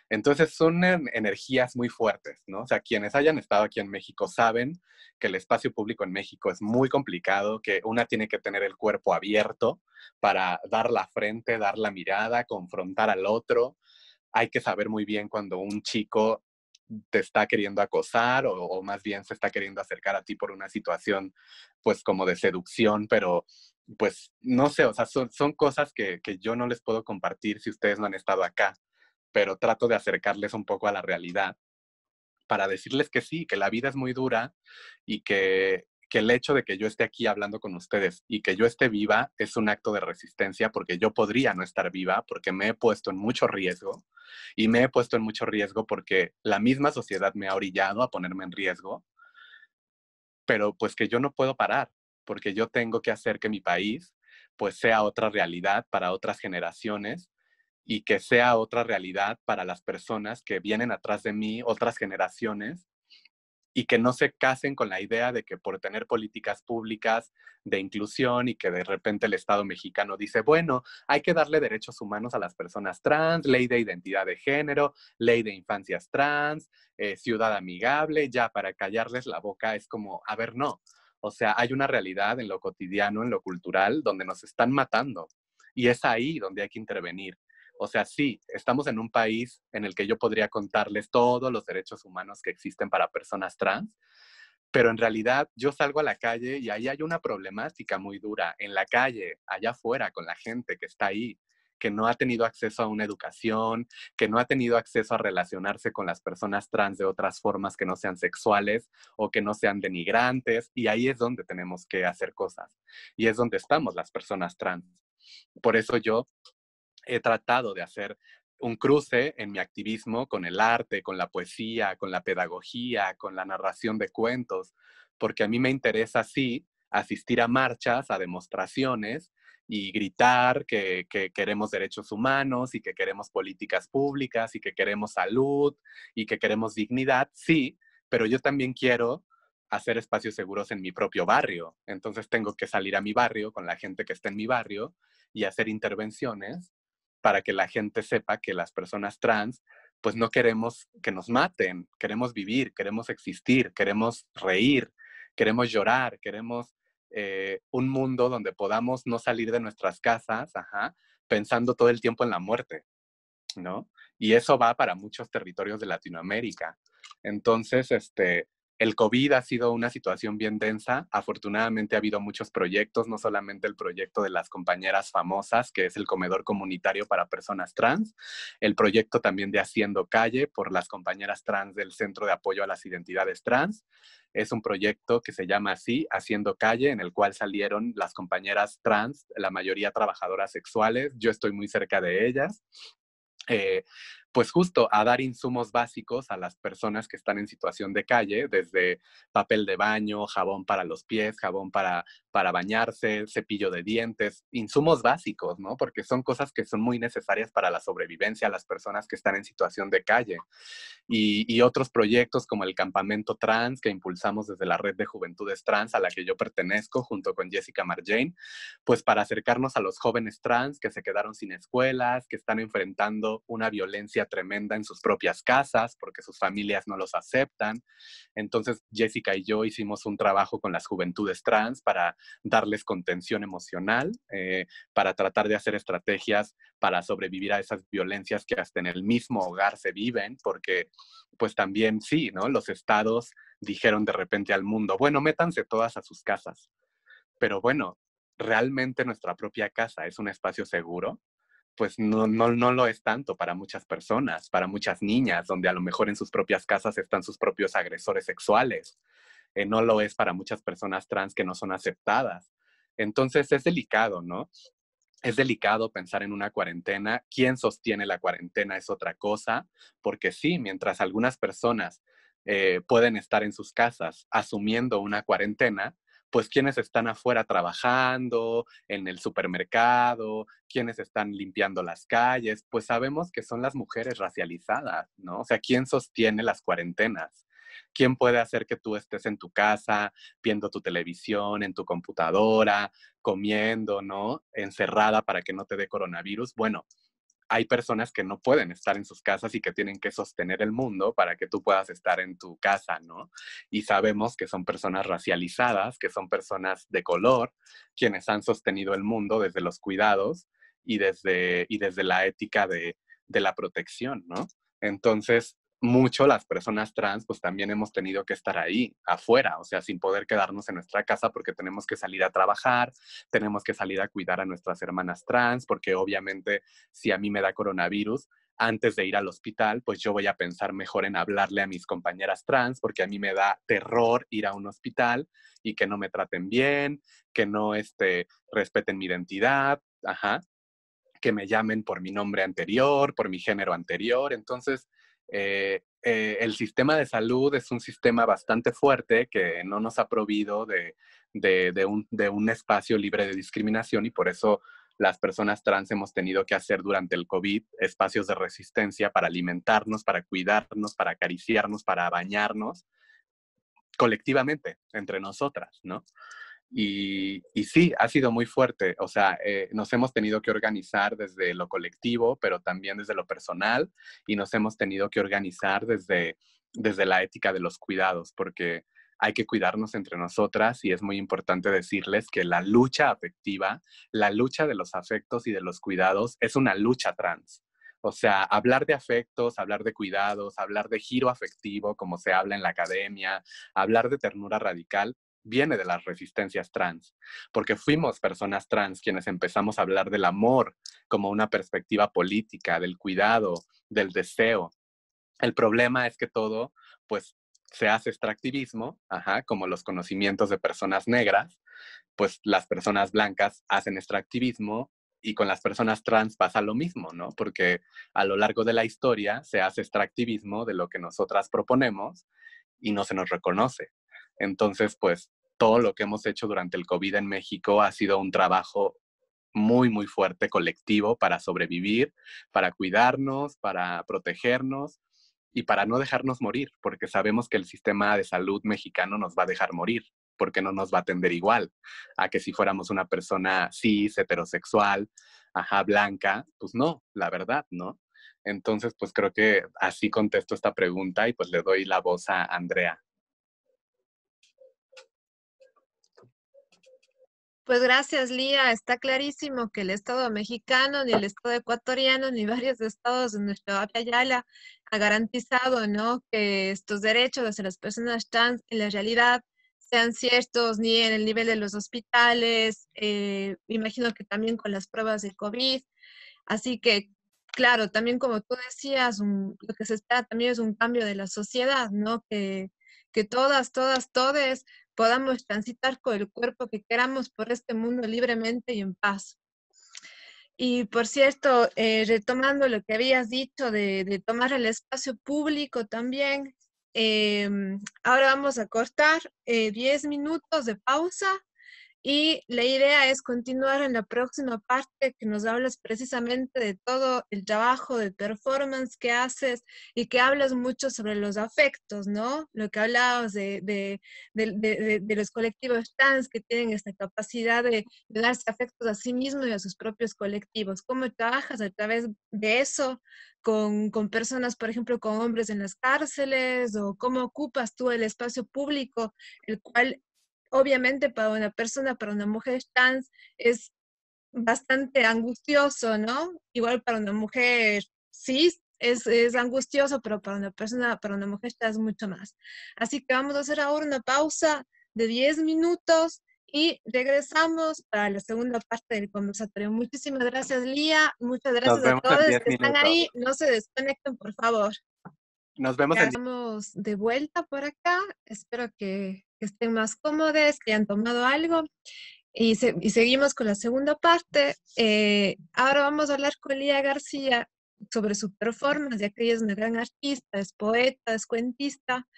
Entonces son energías muy fuertes, ¿no? O sea, quienes hayan estado aquí en México saben que el espacio público en México es muy complicado, que una tiene que tener el cuerpo abierto para dar la frente, dar la mirada, confrontar al otro. Hay que saber muy bien cuando un chico te está queriendo acosar o, más bien se está queriendo acercar a ti por una situación pues como de seducción, pero pues no sé, o sea, son, son cosas que, yo no les puedo compartir si ustedes no han estado acá, pero trato de acercarles un poco a la realidad para decirles que sí, que la vida es muy dura y que que el hecho de que yo esté aquí hablando con ustedes y que yo esté viva es un acto de resistencia porque yo podría no estar viva porque me he puesto en mucho riesgo y me he puesto en mucho riesgo porque la misma sociedad me ha orillado a ponerme en riesgo, pero pues que yo no puedo parar porque yo tengo que hacer que mi país pues sea otra realidad para otras generaciones y que sea otra realidad para las personas que vienen atrás de mí, otras generaciones y que no se casen con la idea de que por tener políticas públicas de inclusión y que de repente el Estado mexicano dice, bueno, hay que darle derechos humanos a las personas trans, ley de identidad de género, ley de infancias trans, eh, ciudad amigable, ya para callarles la boca es como, a ver, no. O sea, hay una realidad en lo cotidiano, en lo cultural, donde nos están matando. Y es ahí donde hay que intervenir. O sea, sí, estamos en un país en el que yo podría contarles todos los derechos humanos que existen para personas trans, pero en realidad yo salgo a la calle y ahí hay una problemática muy dura, en la calle, allá afuera, con la gente que está ahí, que no ha tenido acceso a una educación, que no ha tenido acceso a relacionarse con las personas trans de otras formas que no sean sexuales o que no sean denigrantes, y ahí es donde tenemos que hacer cosas, y es donde estamos las personas trans. Por eso yo he tratado de hacer un cruce en mi activismo con el arte, con la poesía, con la pedagogía, con la narración de cuentos, porque a mí me interesa, sí, asistir a marchas, a demostraciones y gritar que, queremos derechos humanos y que queremos políticas públicas y que queremos salud y que queremos dignidad, sí, pero yo también quiero hacer espacios seguros en mi propio barrio. Entonces tengo que salir a mi barrio con la gente que está en mi barrio y hacer intervenciones para que la gente sepa que las personas trans, pues no queremos que nos maten, queremos vivir, queremos existir, queremos reír, queremos llorar, queremos eh, un mundo donde podamos no salir de nuestras casas, ajá, pensando todo el tiempo en la muerte, ¿no? Y eso va para muchos territorios de Latinoamérica. Entonces, este, el COVID ha sido una situación bien densa. Afortunadamente ha habido muchos proyectos, no solamente el proyecto de las compañeras famosas, que es el comedor comunitario para personas trans, el proyecto también de Haciendo Calle por las compañeras trans del Centro de Apoyo a las Identidades Trans. Es un proyecto que se llama así, Haciendo Calle, en el cual salieron las compañeras trans, la mayoría trabajadoras sexuales. Yo estoy muy cerca de ellas. Eh, pues justo a dar insumos básicos a las personas que están en situación de calle, desde papel de baño, jabón para los pies, jabón para, para bañarse, cepillo de dientes, insumos básicos, ¿no? Porque son cosas que son muy necesarias para la sobrevivencia a las personas que están en situación de calle. Y, otros proyectos como el campamento trans que impulsamos desde la red de juventudes trans a la que yo pertenezco junto con Jessica Marjane, pues para acercarnos a los jóvenes trans que se quedaron sin escuelas, que están enfrentando una violencia tremenda en sus propias casas porque sus familias no los aceptan. Entonces Jessica y yo hicimos un trabajo con las juventudes trans para darles contención emocional, eh, para tratar de hacer estrategias para sobrevivir a esas violencias que hasta en el mismo hogar se viven, porque pues también sí, ¿no? Los estados dijeron de repente al mundo, bueno, métanse todas a sus casas. Pero bueno, realmente nuestra propia casa es un espacio seguro pues no, no, lo es tanto para muchas personas, para muchas niñas, donde a lo mejor en sus propias casas están sus propios agresores sexuales. Eh, no lo es para muchas personas trans que no son aceptadas. Entonces es delicado, ¿no? Es delicado pensar en una cuarentena. ¿Quién sostiene la cuarentena es otra cosa? Porque sí, mientras algunas personas eh, pueden estar en sus casas asumiendo una cuarentena, pues quienes están afuera trabajando, en el supermercado, quienes están limpiando las calles, pues sabemos que son las mujeres racializadas, ¿no? O sea, ¿quién sostiene las cuarentenas? ¿Quién puede hacer que tú estés en tu casa, viendo tu televisión, en tu computadora, comiendo, ¿no? Encerrada para que no te dé coronavirus. Bueno, hay personas que no pueden estar en sus casas y que tienen que sostener el mundo para que tú puedas estar en tu casa, ¿no? Y sabemos que son personas racializadas, que son personas de color, quienes han sostenido el mundo desde los cuidados y desde, y desde la ética de, de la protección, ¿no? Entonces, mucho las personas trans, pues también hemos tenido que estar ahí, afuera, o sea, sin poder quedarnos en nuestra casa porque tenemos que salir a trabajar, tenemos que salir a cuidar a nuestras hermanas trans, porque obviamente si a mí me da coronavirus, antes de ir al hospital, pues yo voy a pensar mejor en hablarle a mis compañeras trans, porque a mí me da terror ir a un hospital y que no me traten bien, que no este, respeten mi identidad, ajá, que me llamen por mi nombre anterior, por mi género anterior. Entonces, eh, eh, el sistema de salud es un sistema bastante fuerte que no nos ha provido un, de un espacio libre de discriminación y por eso las personas trans hemos tenido que hacer durante el COVID espacios de resistencia para alimentarnos, para cuidarnos, para acariciarnos, para bañarnos colectivamente, entre nosotras, ¿no? Y, sí, ha sido muy fuerte. O sea, eh, nos hemos tenido que organizar desde lo colectivo, pero también desde lo personal, y nos hemos tenido que organizar desde, desde la ética de los cuidados, porque hay que cuidarnos entre nosotras y es muy importante decirles que la lucha afectiva, la lucha de los afectos y de los cuidados es una lucha trans. O sea, hablar de afectos, hablar de cuidados, hablar de giro afectivo, como se habla en la academia, hablar de ternura radical, viene de las resistencias trans, porque fuimos personas trans quienes empezamos a hablar del amor como una perspectiva política, del cuidado, del deseo. El problema es que todo, pues, se hace extractivismo, ajá, como los conocimientos de personas negras, pues las personas blancas hacen extractivismo y con las personas trans pasa lo mismo, ¿no? Porque a lo largo de la historia se hace extractivismo de lo que nosotras proponemos y no se nos reconoce. Entonces, pues todo lo que hemos hecho durante el COVID en México ha sido un trabajo muy, muy fuerte colectivo para sobrevivir, para cuidarnos, para protegernos y para no dejarnos morir, porque sabemos que el sistema de salud mexicano nos va a dejar morir, porque no nos va a atender igual a que si fuéramos una persona cis, heterosexual, ajá, blanca, pues no, la verdad, ¿no? Entonces, pues creo que así contesto esta pregunta y pues le doy la voz a Andrea. Pues gracias, Lía. Está clarísimo que el Estado mexicano, ni el Estado ecuatoriano, ni varios estados de nuestra Yala ha garantizado que estos derechos de las personas trans en la realidad sean ciertos, ni en el nivel de los hospitales, eh, imagino que también con las pruebas de COVID. Así que, claro, también como tú decías, lo que se espera también es un cambio de la sociedad, ¿no? Que, que todas, todas, todes podamos transitar con el cuerpo que queramos por este mundo libremente y en paz. Y por cierto, eh, retomando lo que habías dicho de, tomar el espacio público también, em, ahora vamos a cortar 10 eh, minutos de pausa y la idea es continuar en la próxima parte que nos hablas precisamente de todo el trabajo de performance que haces y que hablas mucho sobre los afectos, ¿no? Lo que hablabas de, de, de, los colectivos trans que tienen esta capacidad de, darse afectos a sí mismos y a sus propios colectivos. ¿Cómo trabajas a través de eso con, con personas, por ejemplo, con hombres en las cárceles o cómo ocupas tú el espacio público, el cual obviamente para una persona, para una mujer trans, es bastante angustioso, ¿no? Igual para una mujer cis es, angustioso, pero para una persona, para una mujer trans mucho más. Así que vamos a hacer ahora una pausa de 10 minutos y regresamos para la segunda parte del conversatorio. Muchísimas gracias, Lía. Muchas gracias a todos que están ahí. No se desconecten, por favor. Nos vemos de vuelta por acá. Espero que, estén más cómodos, que hayan tomado algo. Y, seguimos con la segunda parte. Eh, ahora vamos a hablar con Lía García sobre su performance, ya que ella es una gran artista, es poeta, es cuentista.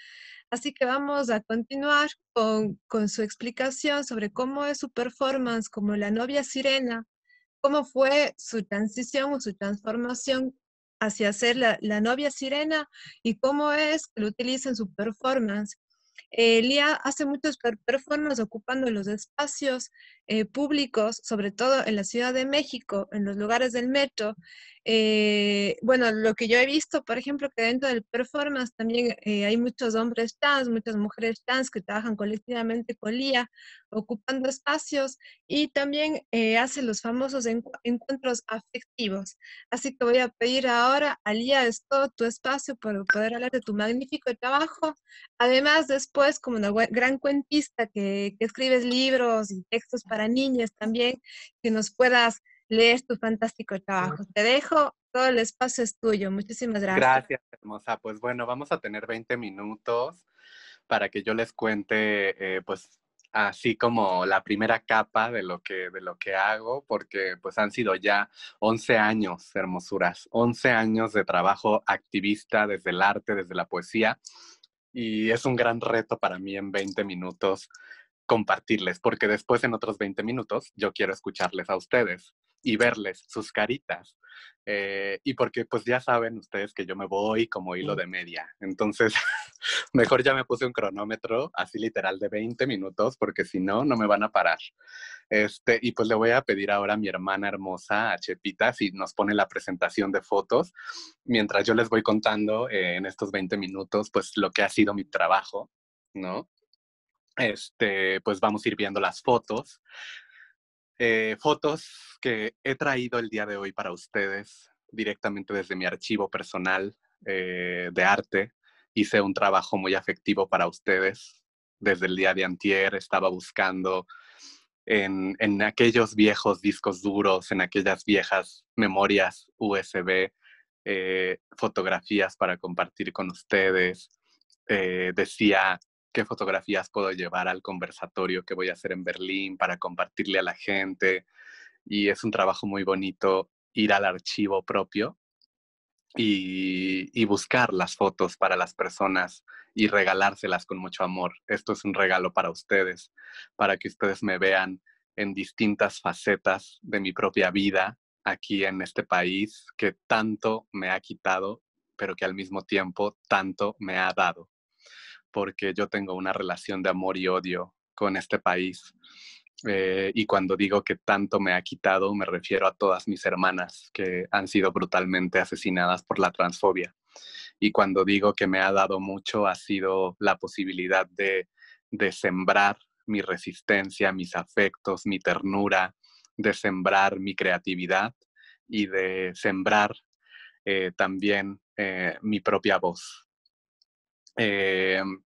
Así que vamos a continuar con, con su explicación sobre cómo es su performance como la novia sirena, cómo fue su transición o su transformación hacia hacer la, novia sirena y cómo es que lo utiliza en su performance. elia eh, hace muchas performances ocupando los espacios eh, públicos, sobre todo en la Ciudad de México, en los lugares del metro. Eh, bueno, lo que yo he visto, por ejemplo, que dentro del performance también eh, hay muchos hombres trans, muchas mujeres trans que trabajan colectivamente con Lía, ocupando espacios y también hace los famosos encuentros afectivos. Así que voy a pedir ahora a Lía, es todo tu espacio para poder hablar de tu magnífico trabajo. Además, después, como una gran cuentista que, que escribes libros y textos para para niños también, que nos puedas leer tu fantástico trabajo. Te dejo, todo el espacio es tuyo. Muchísimas gracias. Gracias, hermosa. Pues bueno, vamos a tener 20 minutos para que yo les cuente, eh, pues así como la primera capa de lo que, de lo que hago, porque pues han sido ya 11 años, hermosuras, 11 años de trabajo activista desde el arte, desde la poesía, y es un gran reto para mí en 20 minutos compartirles, porque después en otros 20 minutos yo quiero escucharles a ustedes y verles sus caritas. Eh, y porque pues ya saben ustedes que yo me voy como hilo de media. Entonces, <laughs> mejor ya me puse un cronómetro así literal de 20 minutos, porque si no, no me van a parar. Este, y pues le voy a pedir ahora a mi hermana hermosa, a Chepita, si nos pone la presentación de fotos, mientras yo les voy contando eh, en estos 20 minutos, pues lo que ha sido mi trabajo, ¿no? este, pues vamos a ir viendo las fotos. Eh, fotos que he traído el día de hoy para ustedes directamente desde mi archivo personal eh, de arte. Hice un trabajo muy afectivo para ustedes. Desde el día de antier estaba buscando en, aquellos viejos discos duros, en aquellas viejas memorias USB, eh, fotografías para compartir con ustedes. decía qué fotografías puedo llevar al conversatorio que voy a hacer en Berlín para compartirle a la gente. Y es un trabajo muy bonito ir al archivo propio y, y, buscar las fotos para las personas y regalárselas con mucho amor. Esto es un regalo para ustedes, para que ustedes me vean en distintas facetas de mi propia vida aquí en este país que tanto me ha quitado, pero que al mismo tiempo tanto me ha dado porque yo tengo una relación de amor y odio con este país. Eh, y cuando digo que tanto me ha quitado, me refiero a todas mis hermanas que han sido brutalmente asesinadas por la transfobia. Y cuando digo que me ha dado mucho, ha sido la posibilidad de, sembrar mi resistencia, mis afectos, mi ternura, de sembrar mi creatividad y de sembrar eh, también eh, mi propia voz. Em,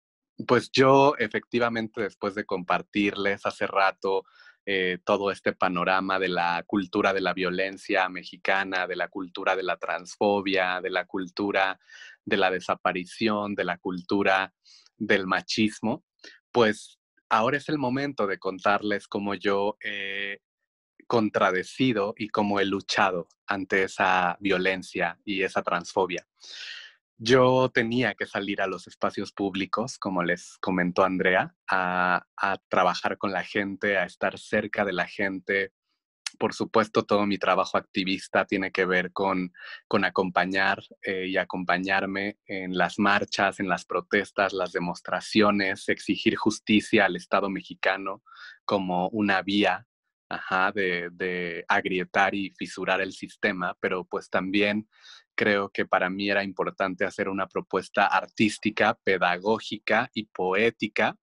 pues yo efectivamente después de compartirles hace rato eh, todo este panorama de la cultura de la violencia mexicana, de la cultura de la transfobia, de la cultura de la desaparición, de la cultura del machismo, pues ahora es el momento de contarles cómo yo he contradecido y cómo he luchado ante esa violencia y esa transfobia yo tenía que salir a los espacios públicos, como les comentó Andrea, a, trabajar con la gente, a estar cerca de la gente. Por supuesto, todo mi trabajo activista tiene que ver con, acompañar eh, y acompañarme en las marchas, en las protestas, las demostraciones, exigir justicia al Estado mexicano como una vía de, de, agrietar y fisurar el sistema, pero pues también creo que para mí era importante hacer una propuesta artística, pedagógica y poética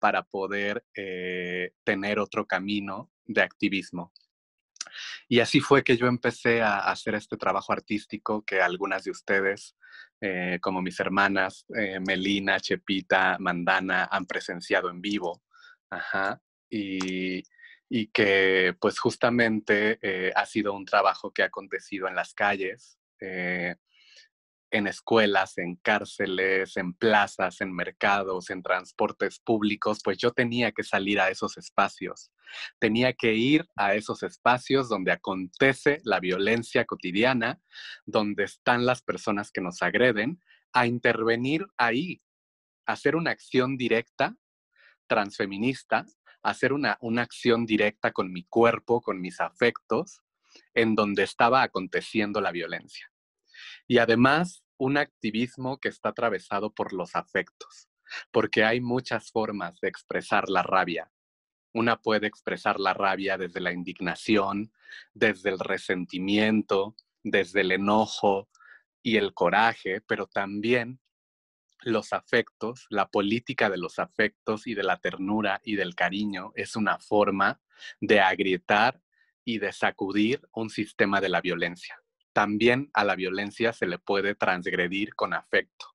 para poder eh, tener otro camino de activismo. Y así fue que yo empecé a hacer este trabajo artístico que algunas de ustedes, eh, como mis hermanas eh, Melina, Chepita, Mandana, han presenciado en vivo. Y, y que pues justamente ha sido un trabajo que ha acontecido en las calles, eh, en escuelas, en cárceles, en plazas, en mercados, en transportes públicos, pues yo tenía que salir a esos espacios. Tenía que ir a esos espacios donde acontece la violencia cotidiana, donde están las personas que nos agreden, a intervenir ahí, hacer una acción directa, transfeminista, hacer una, una acción directa con mi cuerpo, con mis afectos, en donde estaba aconteciendo la violencia y además un activismo que está atravesado por los afectos, porque hay muchas formas de expresar la rabia. Una puede expresar la rabia desde la indignación, desde el resentimiento, desde el enojo y el coraje, pero también los afectos, la política de los afectos y de la ternura y del cariño es una forma de agrietar y de sacudir un sistema de la violencia también a la violencia se le puede transgredir con afecto.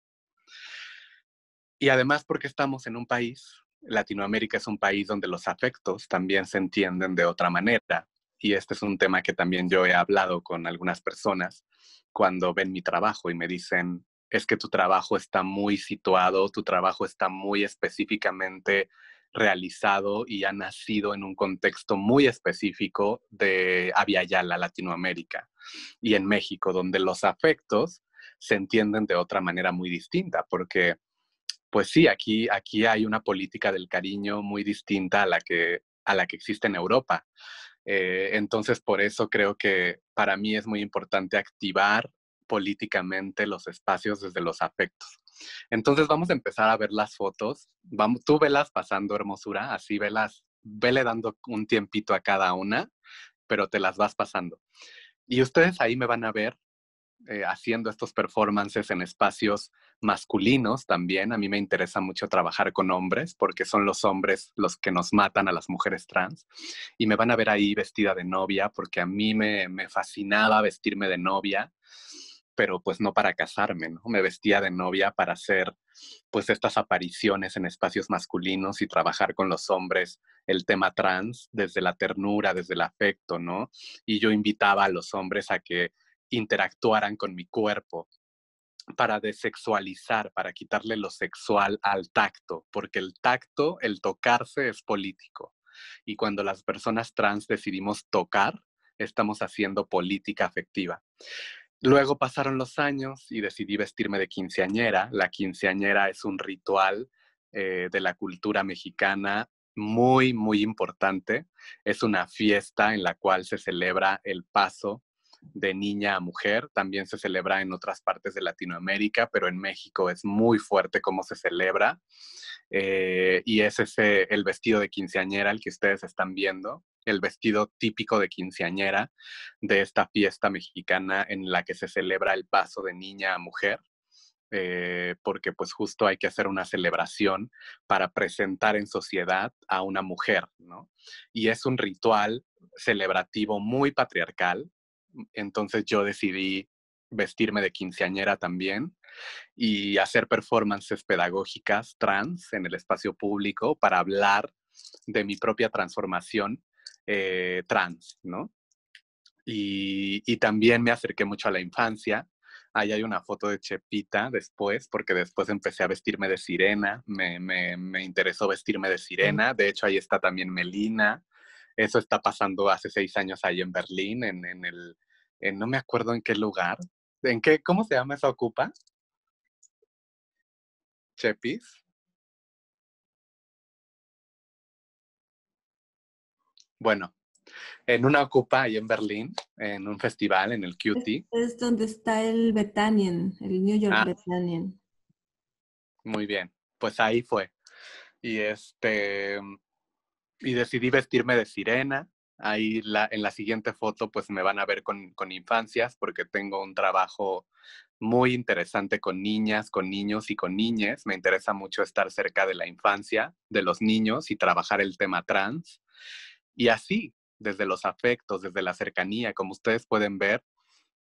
Y además porque estamos en un país, Latinoamérica es un país donde los afectos también se entienden de otra manera. Y este es un tema que también yo he hablado con algunas personas cuando ven mi trabajo y me dicen, es que tu trabajo está muy situado, tu trabajo está muy específicamente realizado y ha nacido en un contexto muy específico de la Latinoamérica y en México, donde los afectos se entienden de otra manera muy distinta, porque pues sí, aquí, aquí hay una política del cariño muy distinta a la que, a la que existe en Europa. Eh, entonces, por eso creo que para mí es muy importante activar políticamente los espacios desde los afectos. Entonces vamos a empezar a ver las fotos. Vamos, tú velas pasando hermosura, así velas, vele dando un tiempito a cada una, pero te las vas pasando. Y ustedes ahí me van a ver eh, haciendo estos performances en espacios masculinos también. A mí me interesa mucho trabajar con hombres porque son los hombres los que nos matan a las mujeres trans. Y me van a ver ahí vestida de novia porque a mí me, me fascinaba vestirme de novia pero pues no para casarme, ¿no? Me vestía de novia para hacer pues estas apariciones en espacios masculinos y trabajar con los hombres el tema trans desde la ternura, desde el afecto, ¿no? Y yo invitaba a los hombres a que interactuaran con mi cuerpo para desexualizar, para quitarle lo sexual al tacto, porque el tacto, el tocarse es político. Y cuando las personas trans decidimos tocar, estamos haciendo política afectiva. Luego pasaron los años y decidí vestirme de quinceañera. La quinceañera es un ritual eh, de la cultura mexicana muy, muy importante. Es una fiesta en la cual se celebra el paso de niña a mujer. También se celebra en otras partes de Latinoamérica, pero en México es muy fuerte cómo se celebra. Eh, y es el vestido de quinceañera el que ustedes están viendo el vestido típico de quinceañera de esta fiesta mexicana en la que se celebra el paso de niña a mujer. Eh, porque pues justo hay que hacer una celebración para presentar en sociedad a una mujer, ¿no? Y es un ritual celebrativo muy patriarcal, entonces yo decidí vestirme de quinceañera también y hacer performances pedagógicas trans en el espacio público para hablar de mi propia transformación eh, trans, ¿no? Y, también me acerqué mucho a la infancia. Ahí hay una foto de Chepita después, porque después empecé a vestirme de sirena, me, interesó vestirme de sirena, de hecho ahí está también Melina, eso está pasando hace seis años ahí en Berlín, en, el, no me acuerdo en qué lugar, en qué, ¿cómo se llama esa ocupa? Chepis. Bueno, en una ocupa ahí en Berlín, en un festival, en el QT. Es donde está el Betanien, el New York ah. Betanien. Muy bien, pues ahí fue. Y este y decidí vestirme de sirena. Ahí en la siguiente foto pues me van a ver con, con infancias porque tengo un trabajo muy interesante con niñas, con niños y con niñas. Me interesa mucho estar cerca de la infancia, de los niños y trabajar el tema trans. Y así, desde los afectos, desde la cercanía, como ustedes pueden ver,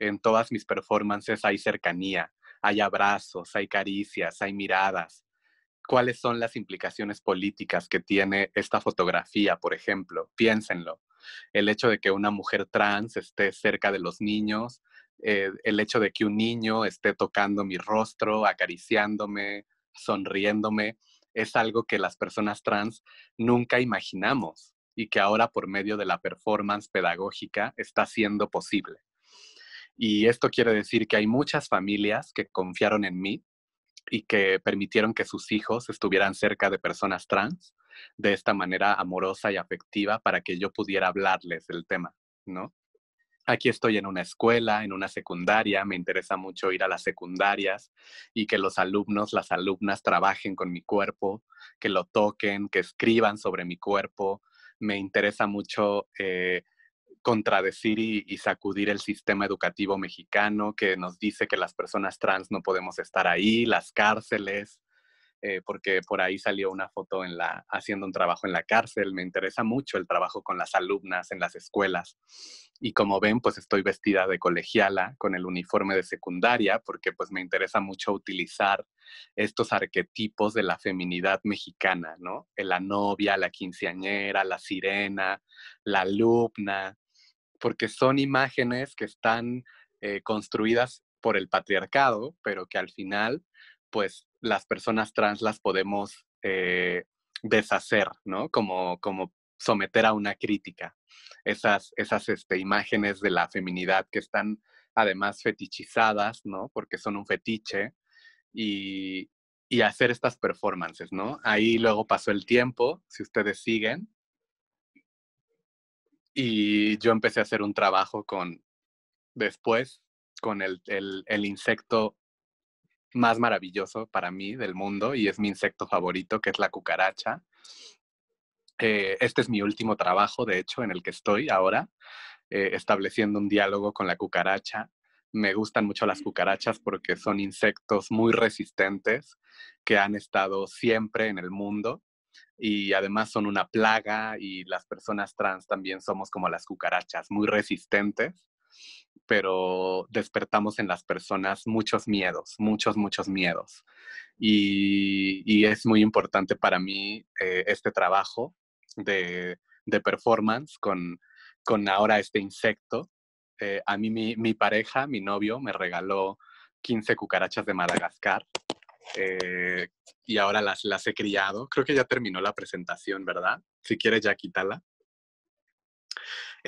en todas mis performances hay cercanía, hay abrazos, hay caricias, hay miradas. ¿Cuáles son las implicaciones políticas que tiene esta fotografía, por ejemplo? Piénsenlo. El hecho de que una mujer trans esté cerca de los niños, eh, el hecho de que un niño esté tocando mi rostro, acariciándome, sonriéndome, es algo que las personas trans nunca imaginamos y que ahora por medio de la performance pedagógica está siendo posible. Y esto quiere decir que hay muchas familias que confiaron en mí y que permitieron que sus hijos estuvieran cerca de personas trans de esta manera amorosa y afectiva para que yo pudiera hablarles del tema, ¿no? Aquí estoy en una escuela, en una secundaria, me interesa mucho ir a las secundarias y que los alumnos, las alumnas trabajen con mi cuerpo, que lo toquen, que escriban sobre mi cuerpo, me interesa mucho eh, contradecir y, sacudir el sistema educativo mexicano que nos dice que las personas trans no podemos estar ahí, las cárceles, eh, porque por ahí salió una foto en la, haciendo un trabajo en la cárcel. Me interesa mucho el trabajo con las alumnas en las escuelas. Y como ven, pues estoy vestida de colegiala con el uniforme de secundaria, porque pues me interesa mucho utilizar estos arquetipos de la feminidad mexicana, ¿no? La novia, la quinceañera, la sirena, la alumna, porque son imágenes que están eh, construidas por el patriarcado, pero que al final pues las personas trans las podemos eh, deshacer, ¿no? Como, como someter a una crítica. Esas, esas este, imágenes de la feminidad que están además fetichizadas, ¿no? Porque son un fetiche. Y, hacer estas performances, ¿no? Ahí luego pasó el tiempo, si ustedes siguen. Y yo empecé a hacer un trabajo con, después, con el, el, el insecto más maravilloso para mí del mundo y es mi insecto favorito, que es la cucaracha. Eh, este es mi último trabajo, de hecho, en el que estoy ahora, eh, estableciendo un diálogo con la cucaracha. Me gustan mucho las mm. cucarachas porque son insectos muy resistentes que han estado siempre en el mundo y además son una plaga y las personas trans también somos como las cucarachas, muy resistentes pero despertamos en las personas muchos miedos, muchos, muchos miedos. Y, es muy importante para mí eh, este trabajo de, performance con, ahora este insecto. Eh, a mí mi, pareja, mi novio, me regaló 15 cucarachas de Madagascar eh, y ahora las, las he criado. Creo que ya terminó la presentación, ¿verdad? Si quieres ya quítala.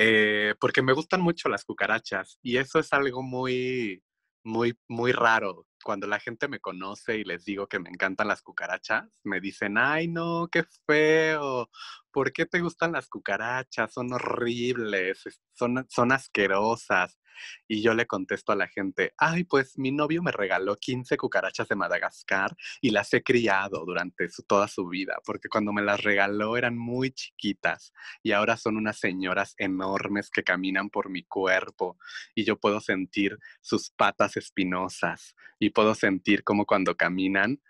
Eh, porque me gustan mucho las cucarachas y eso es algo muy, muy, muy raro. Cuando la gente me conoce y les digo que me encantan las cucarachas, me dicen, ay no, qué feo, ¿por qué te gustan las cucarachas? Son horribles, son, son asquerosas. Y yo le contesto a la gente, ay, pues mi novio me regaló 15 cucarachas de Madagascar y las he criado durante toda su vida, porque cuando me las regaló eran muy chiquitas y ahora son unas señoras enormes que caminan por mi cuerpo y yo puedo sentir sus patas espinosas y puedo sentir como cuando caminan,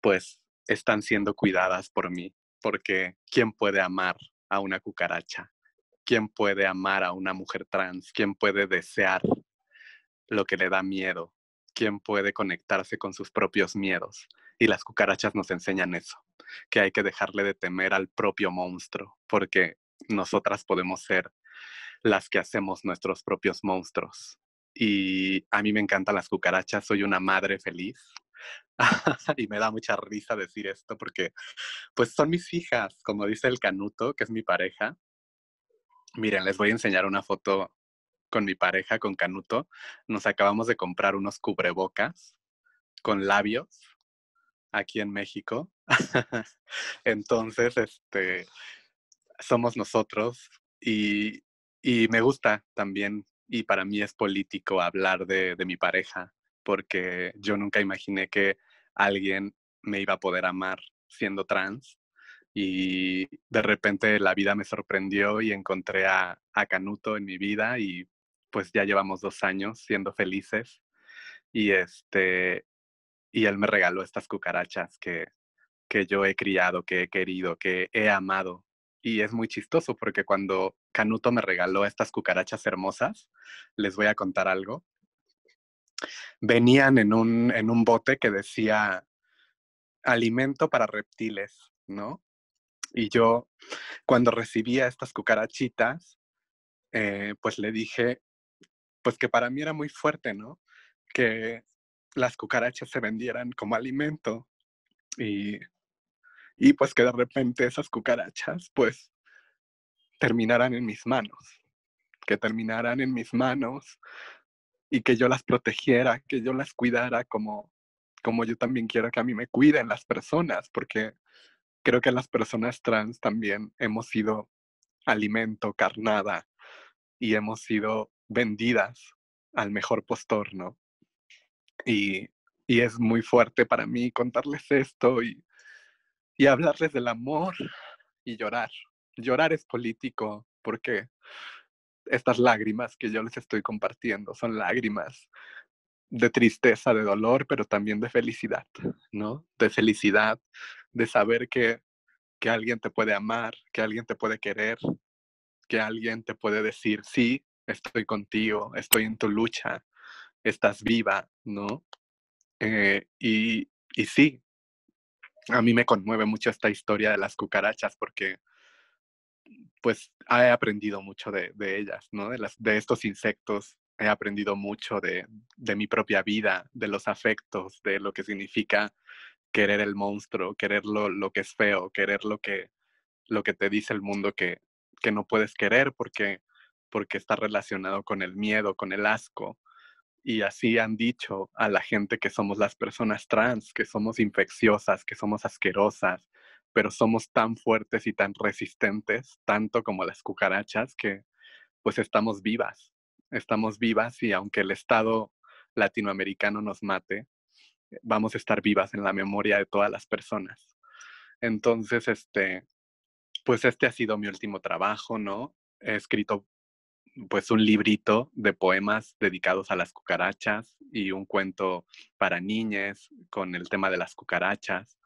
pues están siendo cuidadas por mí, porque ¿quién puede amar a una cucaracha? ¿Quién puede amar a una mujer trans? ¿Quién puede desear lo que le da miedo? ¿Quién puede conectarse con sus propios miedos? Y las cucarachas nos enseñan eso, que hay que dejarle de temer al propio monstruo, porque nosotras podemos ser las que hacemos nuestros propios monstruos. Y a mí me encantan las cucarachas, soy una madre feliz. <laughs> y me da mucha risa decir esto porque pues son mis hijas, como dice el Canuto, que es mi pareja, Miren, les voy a enseñar una foto con mi pareja, con Canuto. Nos acabamos de comprar unos cubrebocas con labios aquí en México. <laughs> Entonces, este, somos nosotros y, me gusta también y para mí es político hablar de mi pareja porque yo nunca imaginé que alguien me iba a poder amar siendo trans y de repente la vida me sorprendió y encontré a, a, Canuto en mi vida y pues ya llevamos dos años siendo felices y este y él me regaló estas cucarachas que, que yo he criado, que he querido, que he amado. Y es muy chistoso porque cuando Canuto me regaló estas cucarachas hermosas, les voy a contar algo. Venían en un, en un bote que decía alimento para reptiles, ¿no? Y yo, cuando recibía estas cucarachitas, eh, pues le dije, pues que para mí era muy fuerte, ¿no? Que las cucarachas se vendieran como alimento y, y pues que de repente esas cucarachas, pues, terminaran en mis manos, que terminaran en mis manos y que yo las protegiera, que yo las cuidara como, como yo también quiero que a mí me cuiden las personas, porque creo que las personas trans también hemos sido alimento, carnada, y hemos sido vendidas al mejor postor, ¿no? Y, y es muy fuerte para mí contarles esto y, y hablarles del amor y llorar. Llorar es político porque estas lágrimas que yo les estoy compartiendo son lágrimas de tristeza, de dolor, pero también de felicidad, ¿no? De felicidad de saber que, alguien te puede amar, que alguien te puede querer, que alguien te puede decir, sí, estoy contigo, estoy en tu lucha, estás viva, ¿no? Eh, y, y sí, a mí me conmueve mucho esta historia de las cucarachas porque pues he aprendido mucho de, de ellas, ¿no? De, las, de estos insectos he aprendido mucho de, de, mi propia vida, de los afectos, de lo que significa querer el monstruo, querer lo, que es feo, querer lo que, lo que te dice el mundo que, que no puedes querer porque, porque está relacionado con el miedo, con el asco. Y así han dicho a la gente que somos las personas trans, que somos infecciosas, que somos asquerosas, pero somos tan fuertes y tan resistentes, tanto como las cucarachas, que pues estamos vivas, estamos vivas y aunque el Estado latinoamericano nos mate, vamos a estar vivas en la memoria de todas las personas. Entonces, este, pues este ha sido mi último trabajo, ¿no? He escrito pues un librito de poemas dedicados a las cucarachas y un cuento para niñas con el tema de las cucarachas.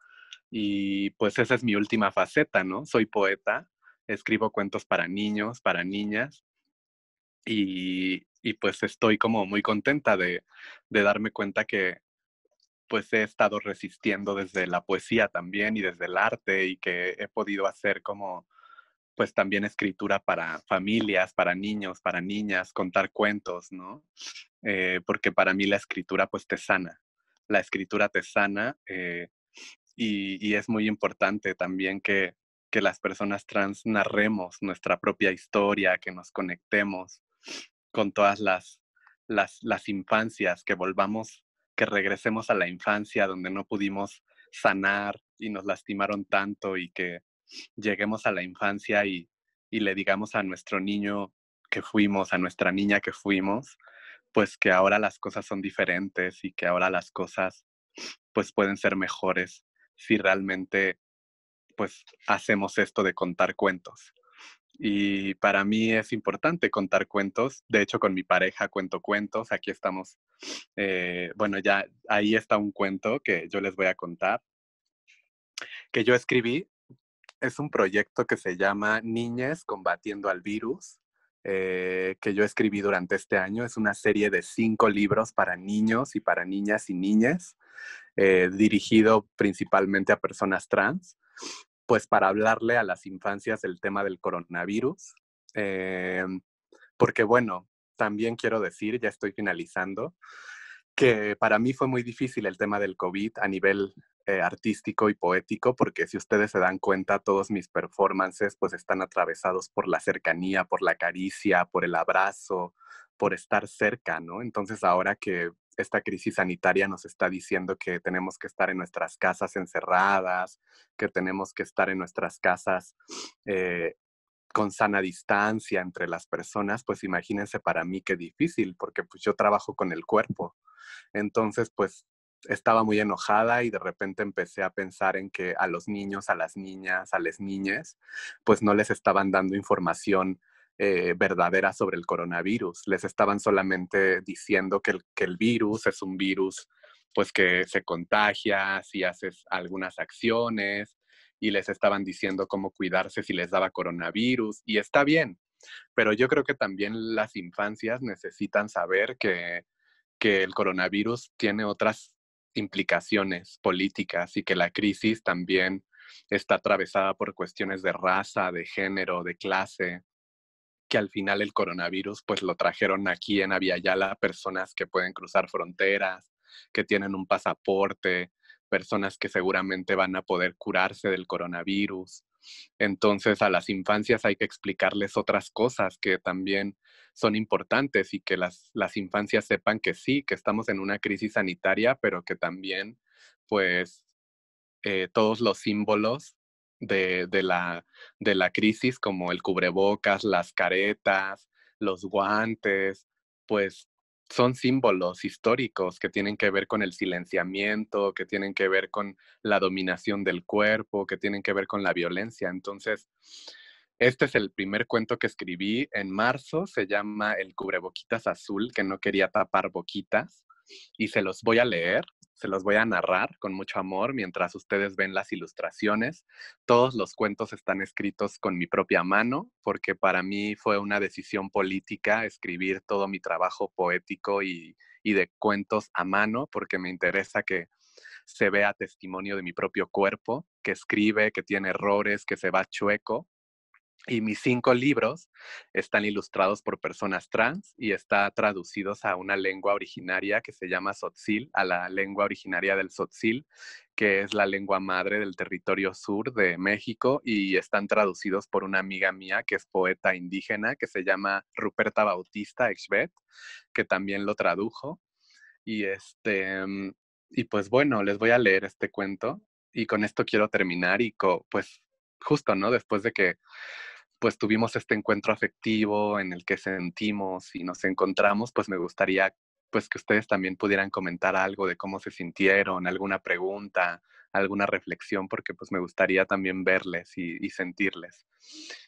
Y pues esa es mi última faceta, ¿no? Soy poeta, escribo cuentos para niños, para niñas. Y, pues estoy como muy contenta de, de darme cuenta que, pues he estado resistiendo desde la poesía también y desde el arte y que he podido hacer como pues también escritura para familias, para niños, para niñas, contar cuentos, ¿no? Eh, porque para mí la escritura pues te sana, la escritura te sana eh, y, es muy importante también que, que las personas trans narremos nuestra propia historia, que nos conectemos con todas las, las, las infancias, que volvamos que regresemos a la infancia donde no pudimos sanar y nos lastimaron tanto y que lleguemos a la infancia y, y le digamos a nuestro niño que fuimos, a nuestra niña que fuimos, pues que ahora las cosas son diferentes y que ahora las cosas pues pueden ser mejores si realmente pues hacemos esto de contar cuentos. Y para mí es importante contar cuentos. De hecho, con mi pareja cuento cuentos. Aquí estamos. Eh, bueno, ya ahí está un cuento que yo les voy a contar, que yo escribí. Es un proyecto que se llama Niñas combatiendo al virus, eh, que yo escribí durante este año. Es una serie de cinco libros para niños y para niñas y niñas, eh, dirigido principalmente a personas trans pues para hablarle a las infancias del tema del coronavirus. Em, porque bueno, también quiero decir, ya estoy finalizando, que para mí fue muy difícil el tema del COVID a nivel eh, artístico y poético, porque si ustedes se dan cuenta, todos mis performances pues están atravesados por la cercanía, por la caricia, por el abrazo, por estar cerca, ¿no? Entonces ahora que esta crisis sanitaria nos está diciendo que tenemos que estar en nuestras casas encerradas, que tenemos que estar en nuestras casas eh, con sana distancia entre las personas, pues imagínense para mí qué difícil, porque pues yo trabajo con el cuerpo. Entonces, pues estaba muy enojada y de repente empecé a pensar en que a los niños, a las niñas, a las niñas, pues no les estaban dando información eh, verdadera sobre el coronavirus. Les estaban solamente diciendo que el, virus es un virus pues que se contagia si haces algunas acciones y les estaban diciendo cómo cuidarse si les daba coronavirus y está bien, pero yo creo que también las infancias necesitan saber que el coronavirus tiene otras implicaciones políticas y que la crisis también está atravesada por cuestiones de raza, de género, de clase, que al final el coronavirus pues lo trajeron aquí en Aviala personas que pueden cruzar fronteras, que tienen un pasaporte, personas que seguramente van a poder curarse del coronavirus. Entonces a las infancias hay que explicarles otras cosas que también son importantes y que las, infancias sepan que sí, que estamos en una crisis sanitaria, pero que también pues eh, todos los símbolos de, de, la, la crisis, como el cubrebocas, las caretas, los guantes, pues son símbolos históricos que tienen que ver con el silenciamiento, que tienen que ver con la dominación del cuerpo, que tienen que ver con la violencia. Entonces, este es el primer cuento que escribí en marzo, se llama El cubreboquitas azul, que no quería tapar boquitas, y se los voy a leer se los voy a narrar con mucho amor mientras ustedes ven las ilustraciones. Todos los cuentos están escritos con mi propia mano porque para mí fue una decisión política escribir todo mi trabajo poético y, y de cuentos a mano porque me interesa que se vea testimonio de mi propio cuerpo, que escribe, que tiene errores, que se va chueco y mis cinco libros están ilustrados por personas trans y está traducidos a una lengua originaria que se llama Sotzil, a la lengua originaria del Sotzil, que es la lengua madre del territorio sur de México y están traducidos por una amiga mía que es poeta indígena que se llama Ruperta Bautista Exbet, que también lo tradujo. Y este mm, y pues bueno, les voy a leer este cuento y con esto quiero terminar y pues justo, ¿no? Después de que pues tuvimos este encuentro afectivo en el que sentimos y nos encontramos, pues me gustaría pues que ustedes también pudieran comentar algo de cómo se sintieron, alguna pregunta, alguna reflexión, porque pues me gustaría también verles y, sentirles.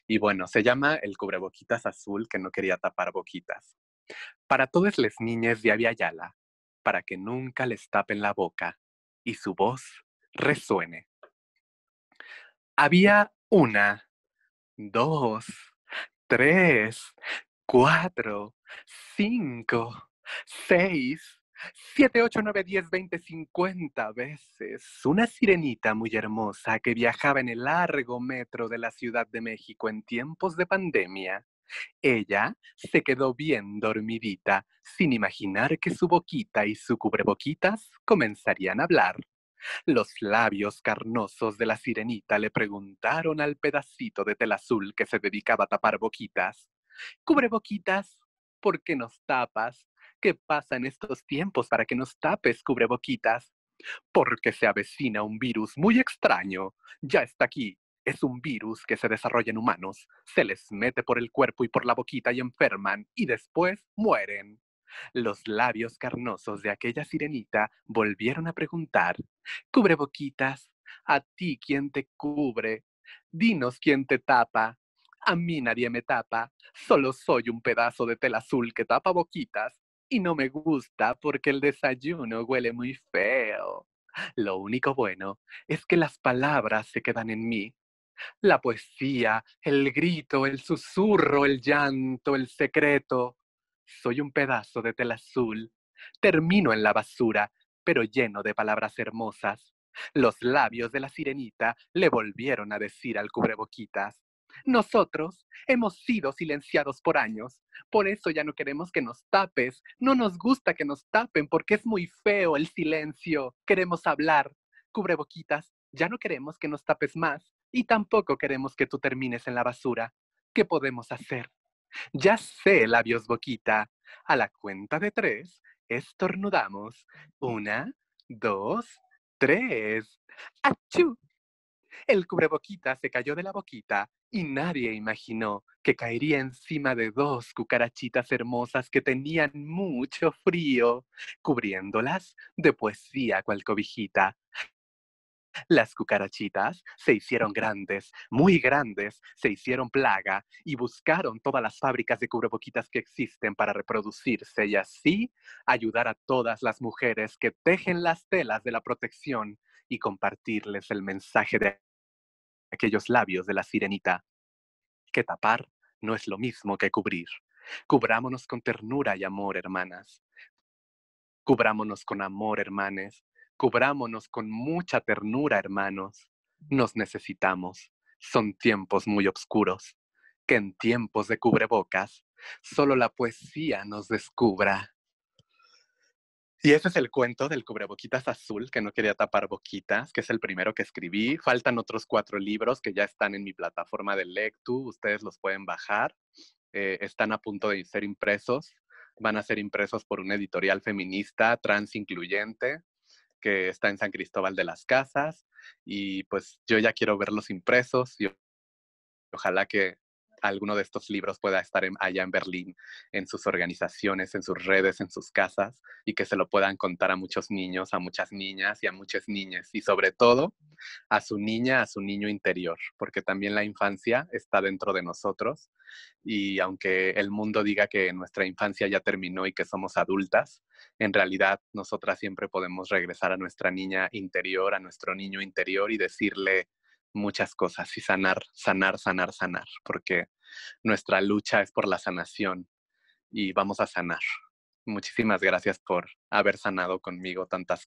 Y bueno, se llama el cubreboquitas azul que no quería tapar boquitas. Para todas las niñas de Yala, para que nunca les tapen la boca y su voz resuene. Había una dos, tres, cuatro, cinco, seis, siete, ocho, nueve, diez, veinte, cincuenta veces. Una sirenita muy hermosa que viajaba en el largo metro de la Ciudad de México en tiempos de pandemia. Ella se quedó bien dormidita, sin imaginar que su boquita y su cubreboquitas comenzarían a hablar. Los labios carnosos de la sirenita le preguntaron al pedacito de tela azul que se dedicaba a tapar boquitas. Cubre boquitas, ¿por qué nos tapas? ¿Qué pasa en estos tiempos para que nos tapes, cubre boquitas? Porque se avecina un virus muy extraño. Ya está aquí. Es un virus que se desarrolla en humanos, se les mete por el cuerpo y por la boquita y enferman, y después mueren. Los labios carnosos de aquella sirenita volvieron a preguntar, Cubre boquitas, a ti quién te cubre, dinos quién te tapa. A mí nadie me tapa, solo soy un pedazo de tela azul que tapa boquitas y no me gusta porque el desayuno huele muy feo. Lo único bueno es que las palabras se quedan en mí. La poesía, el grito, el susurro, el llanto, el secreto, soy un pedazo de tela azul. Termino en la basura, pero lleno de palabras hermosas. Los labios de la sirenita le volvieron a decir al cubreboquitas. Nosotros hemos sido silenciados por años, por eso ya no queremos que nos tapes, no nos gusta que nos tapen porque es muy feo el silencio, queremos hablar, cubreboquitas, ya no queremos que nos tapes más y tampoco queremos que tú termines en la basura. ¿Qué podemos hacer? Ya sé, labios boquita. A la cuenta de tres, estornudamos. Una, dos, tres. ¡Achú! El cubreboquita se cayó de la boquita y nadie imaginó que caería encima de dos cucarachitas hermosas que tenían mucho frío, cubriéndolas de poesía cual cobijita. Las cucarachitas se hicieron grandes, muy grandes, se hicieron plaga y buscaron todas las fábricas de cubreboquitas que existen para reproducirse y así ayudar a todas las mujeres que tejen las telas de la protección y compartirles el mensaje de aquellos labios de la sirenita. Que tapar no es lo mismo que cubrir. Cubrámonos con ternura y amor, hermanas. Cubrámonos con amor, hermanes, Cubrámonos con mucha ternura, hermanos. Nos necesitamos. Son tiempos muy oscuros. Que en tiempos de cubrebocas, solo la poesía nos descubra. Y ese es el cuento del cubreboquitas azul, que no quería tapar boquitas, que es el primero que escribí. Faltan otros cuatro libros que ya están en mi plataforma de Lectu, ustedes los pueden bajar. Eh, están a punto de ser impresos, van a ser impresos por una editorial feminista, trans incluyente que está en San Cristóbal de las Casas y pues yo ya quiero ver los impresos y ojalá que alguno de estos libros pueda estar allá en Berlín, en sus organizaciones, en sus redes, en sus casas, y que se lo puedan contar a muchos niños, a muchas niñas y a muchas niñas, y sobre todo a su niña, a su niño interior, porque también la infancia está dentro de nosotros, y aunque el mundo diga que nuestra infancia ya terminó y que somos adultas, en realidad nosotras siempre podemos regresar a nuestra niña interior, a nuestro niño interior y decirle, muchas cosas y sanar, sanar, sanar, sanar, porque nuestra lucha es por la sanación y vamos a sanar. Muchísimas gracias por haber sanado conmigo tantas cosas.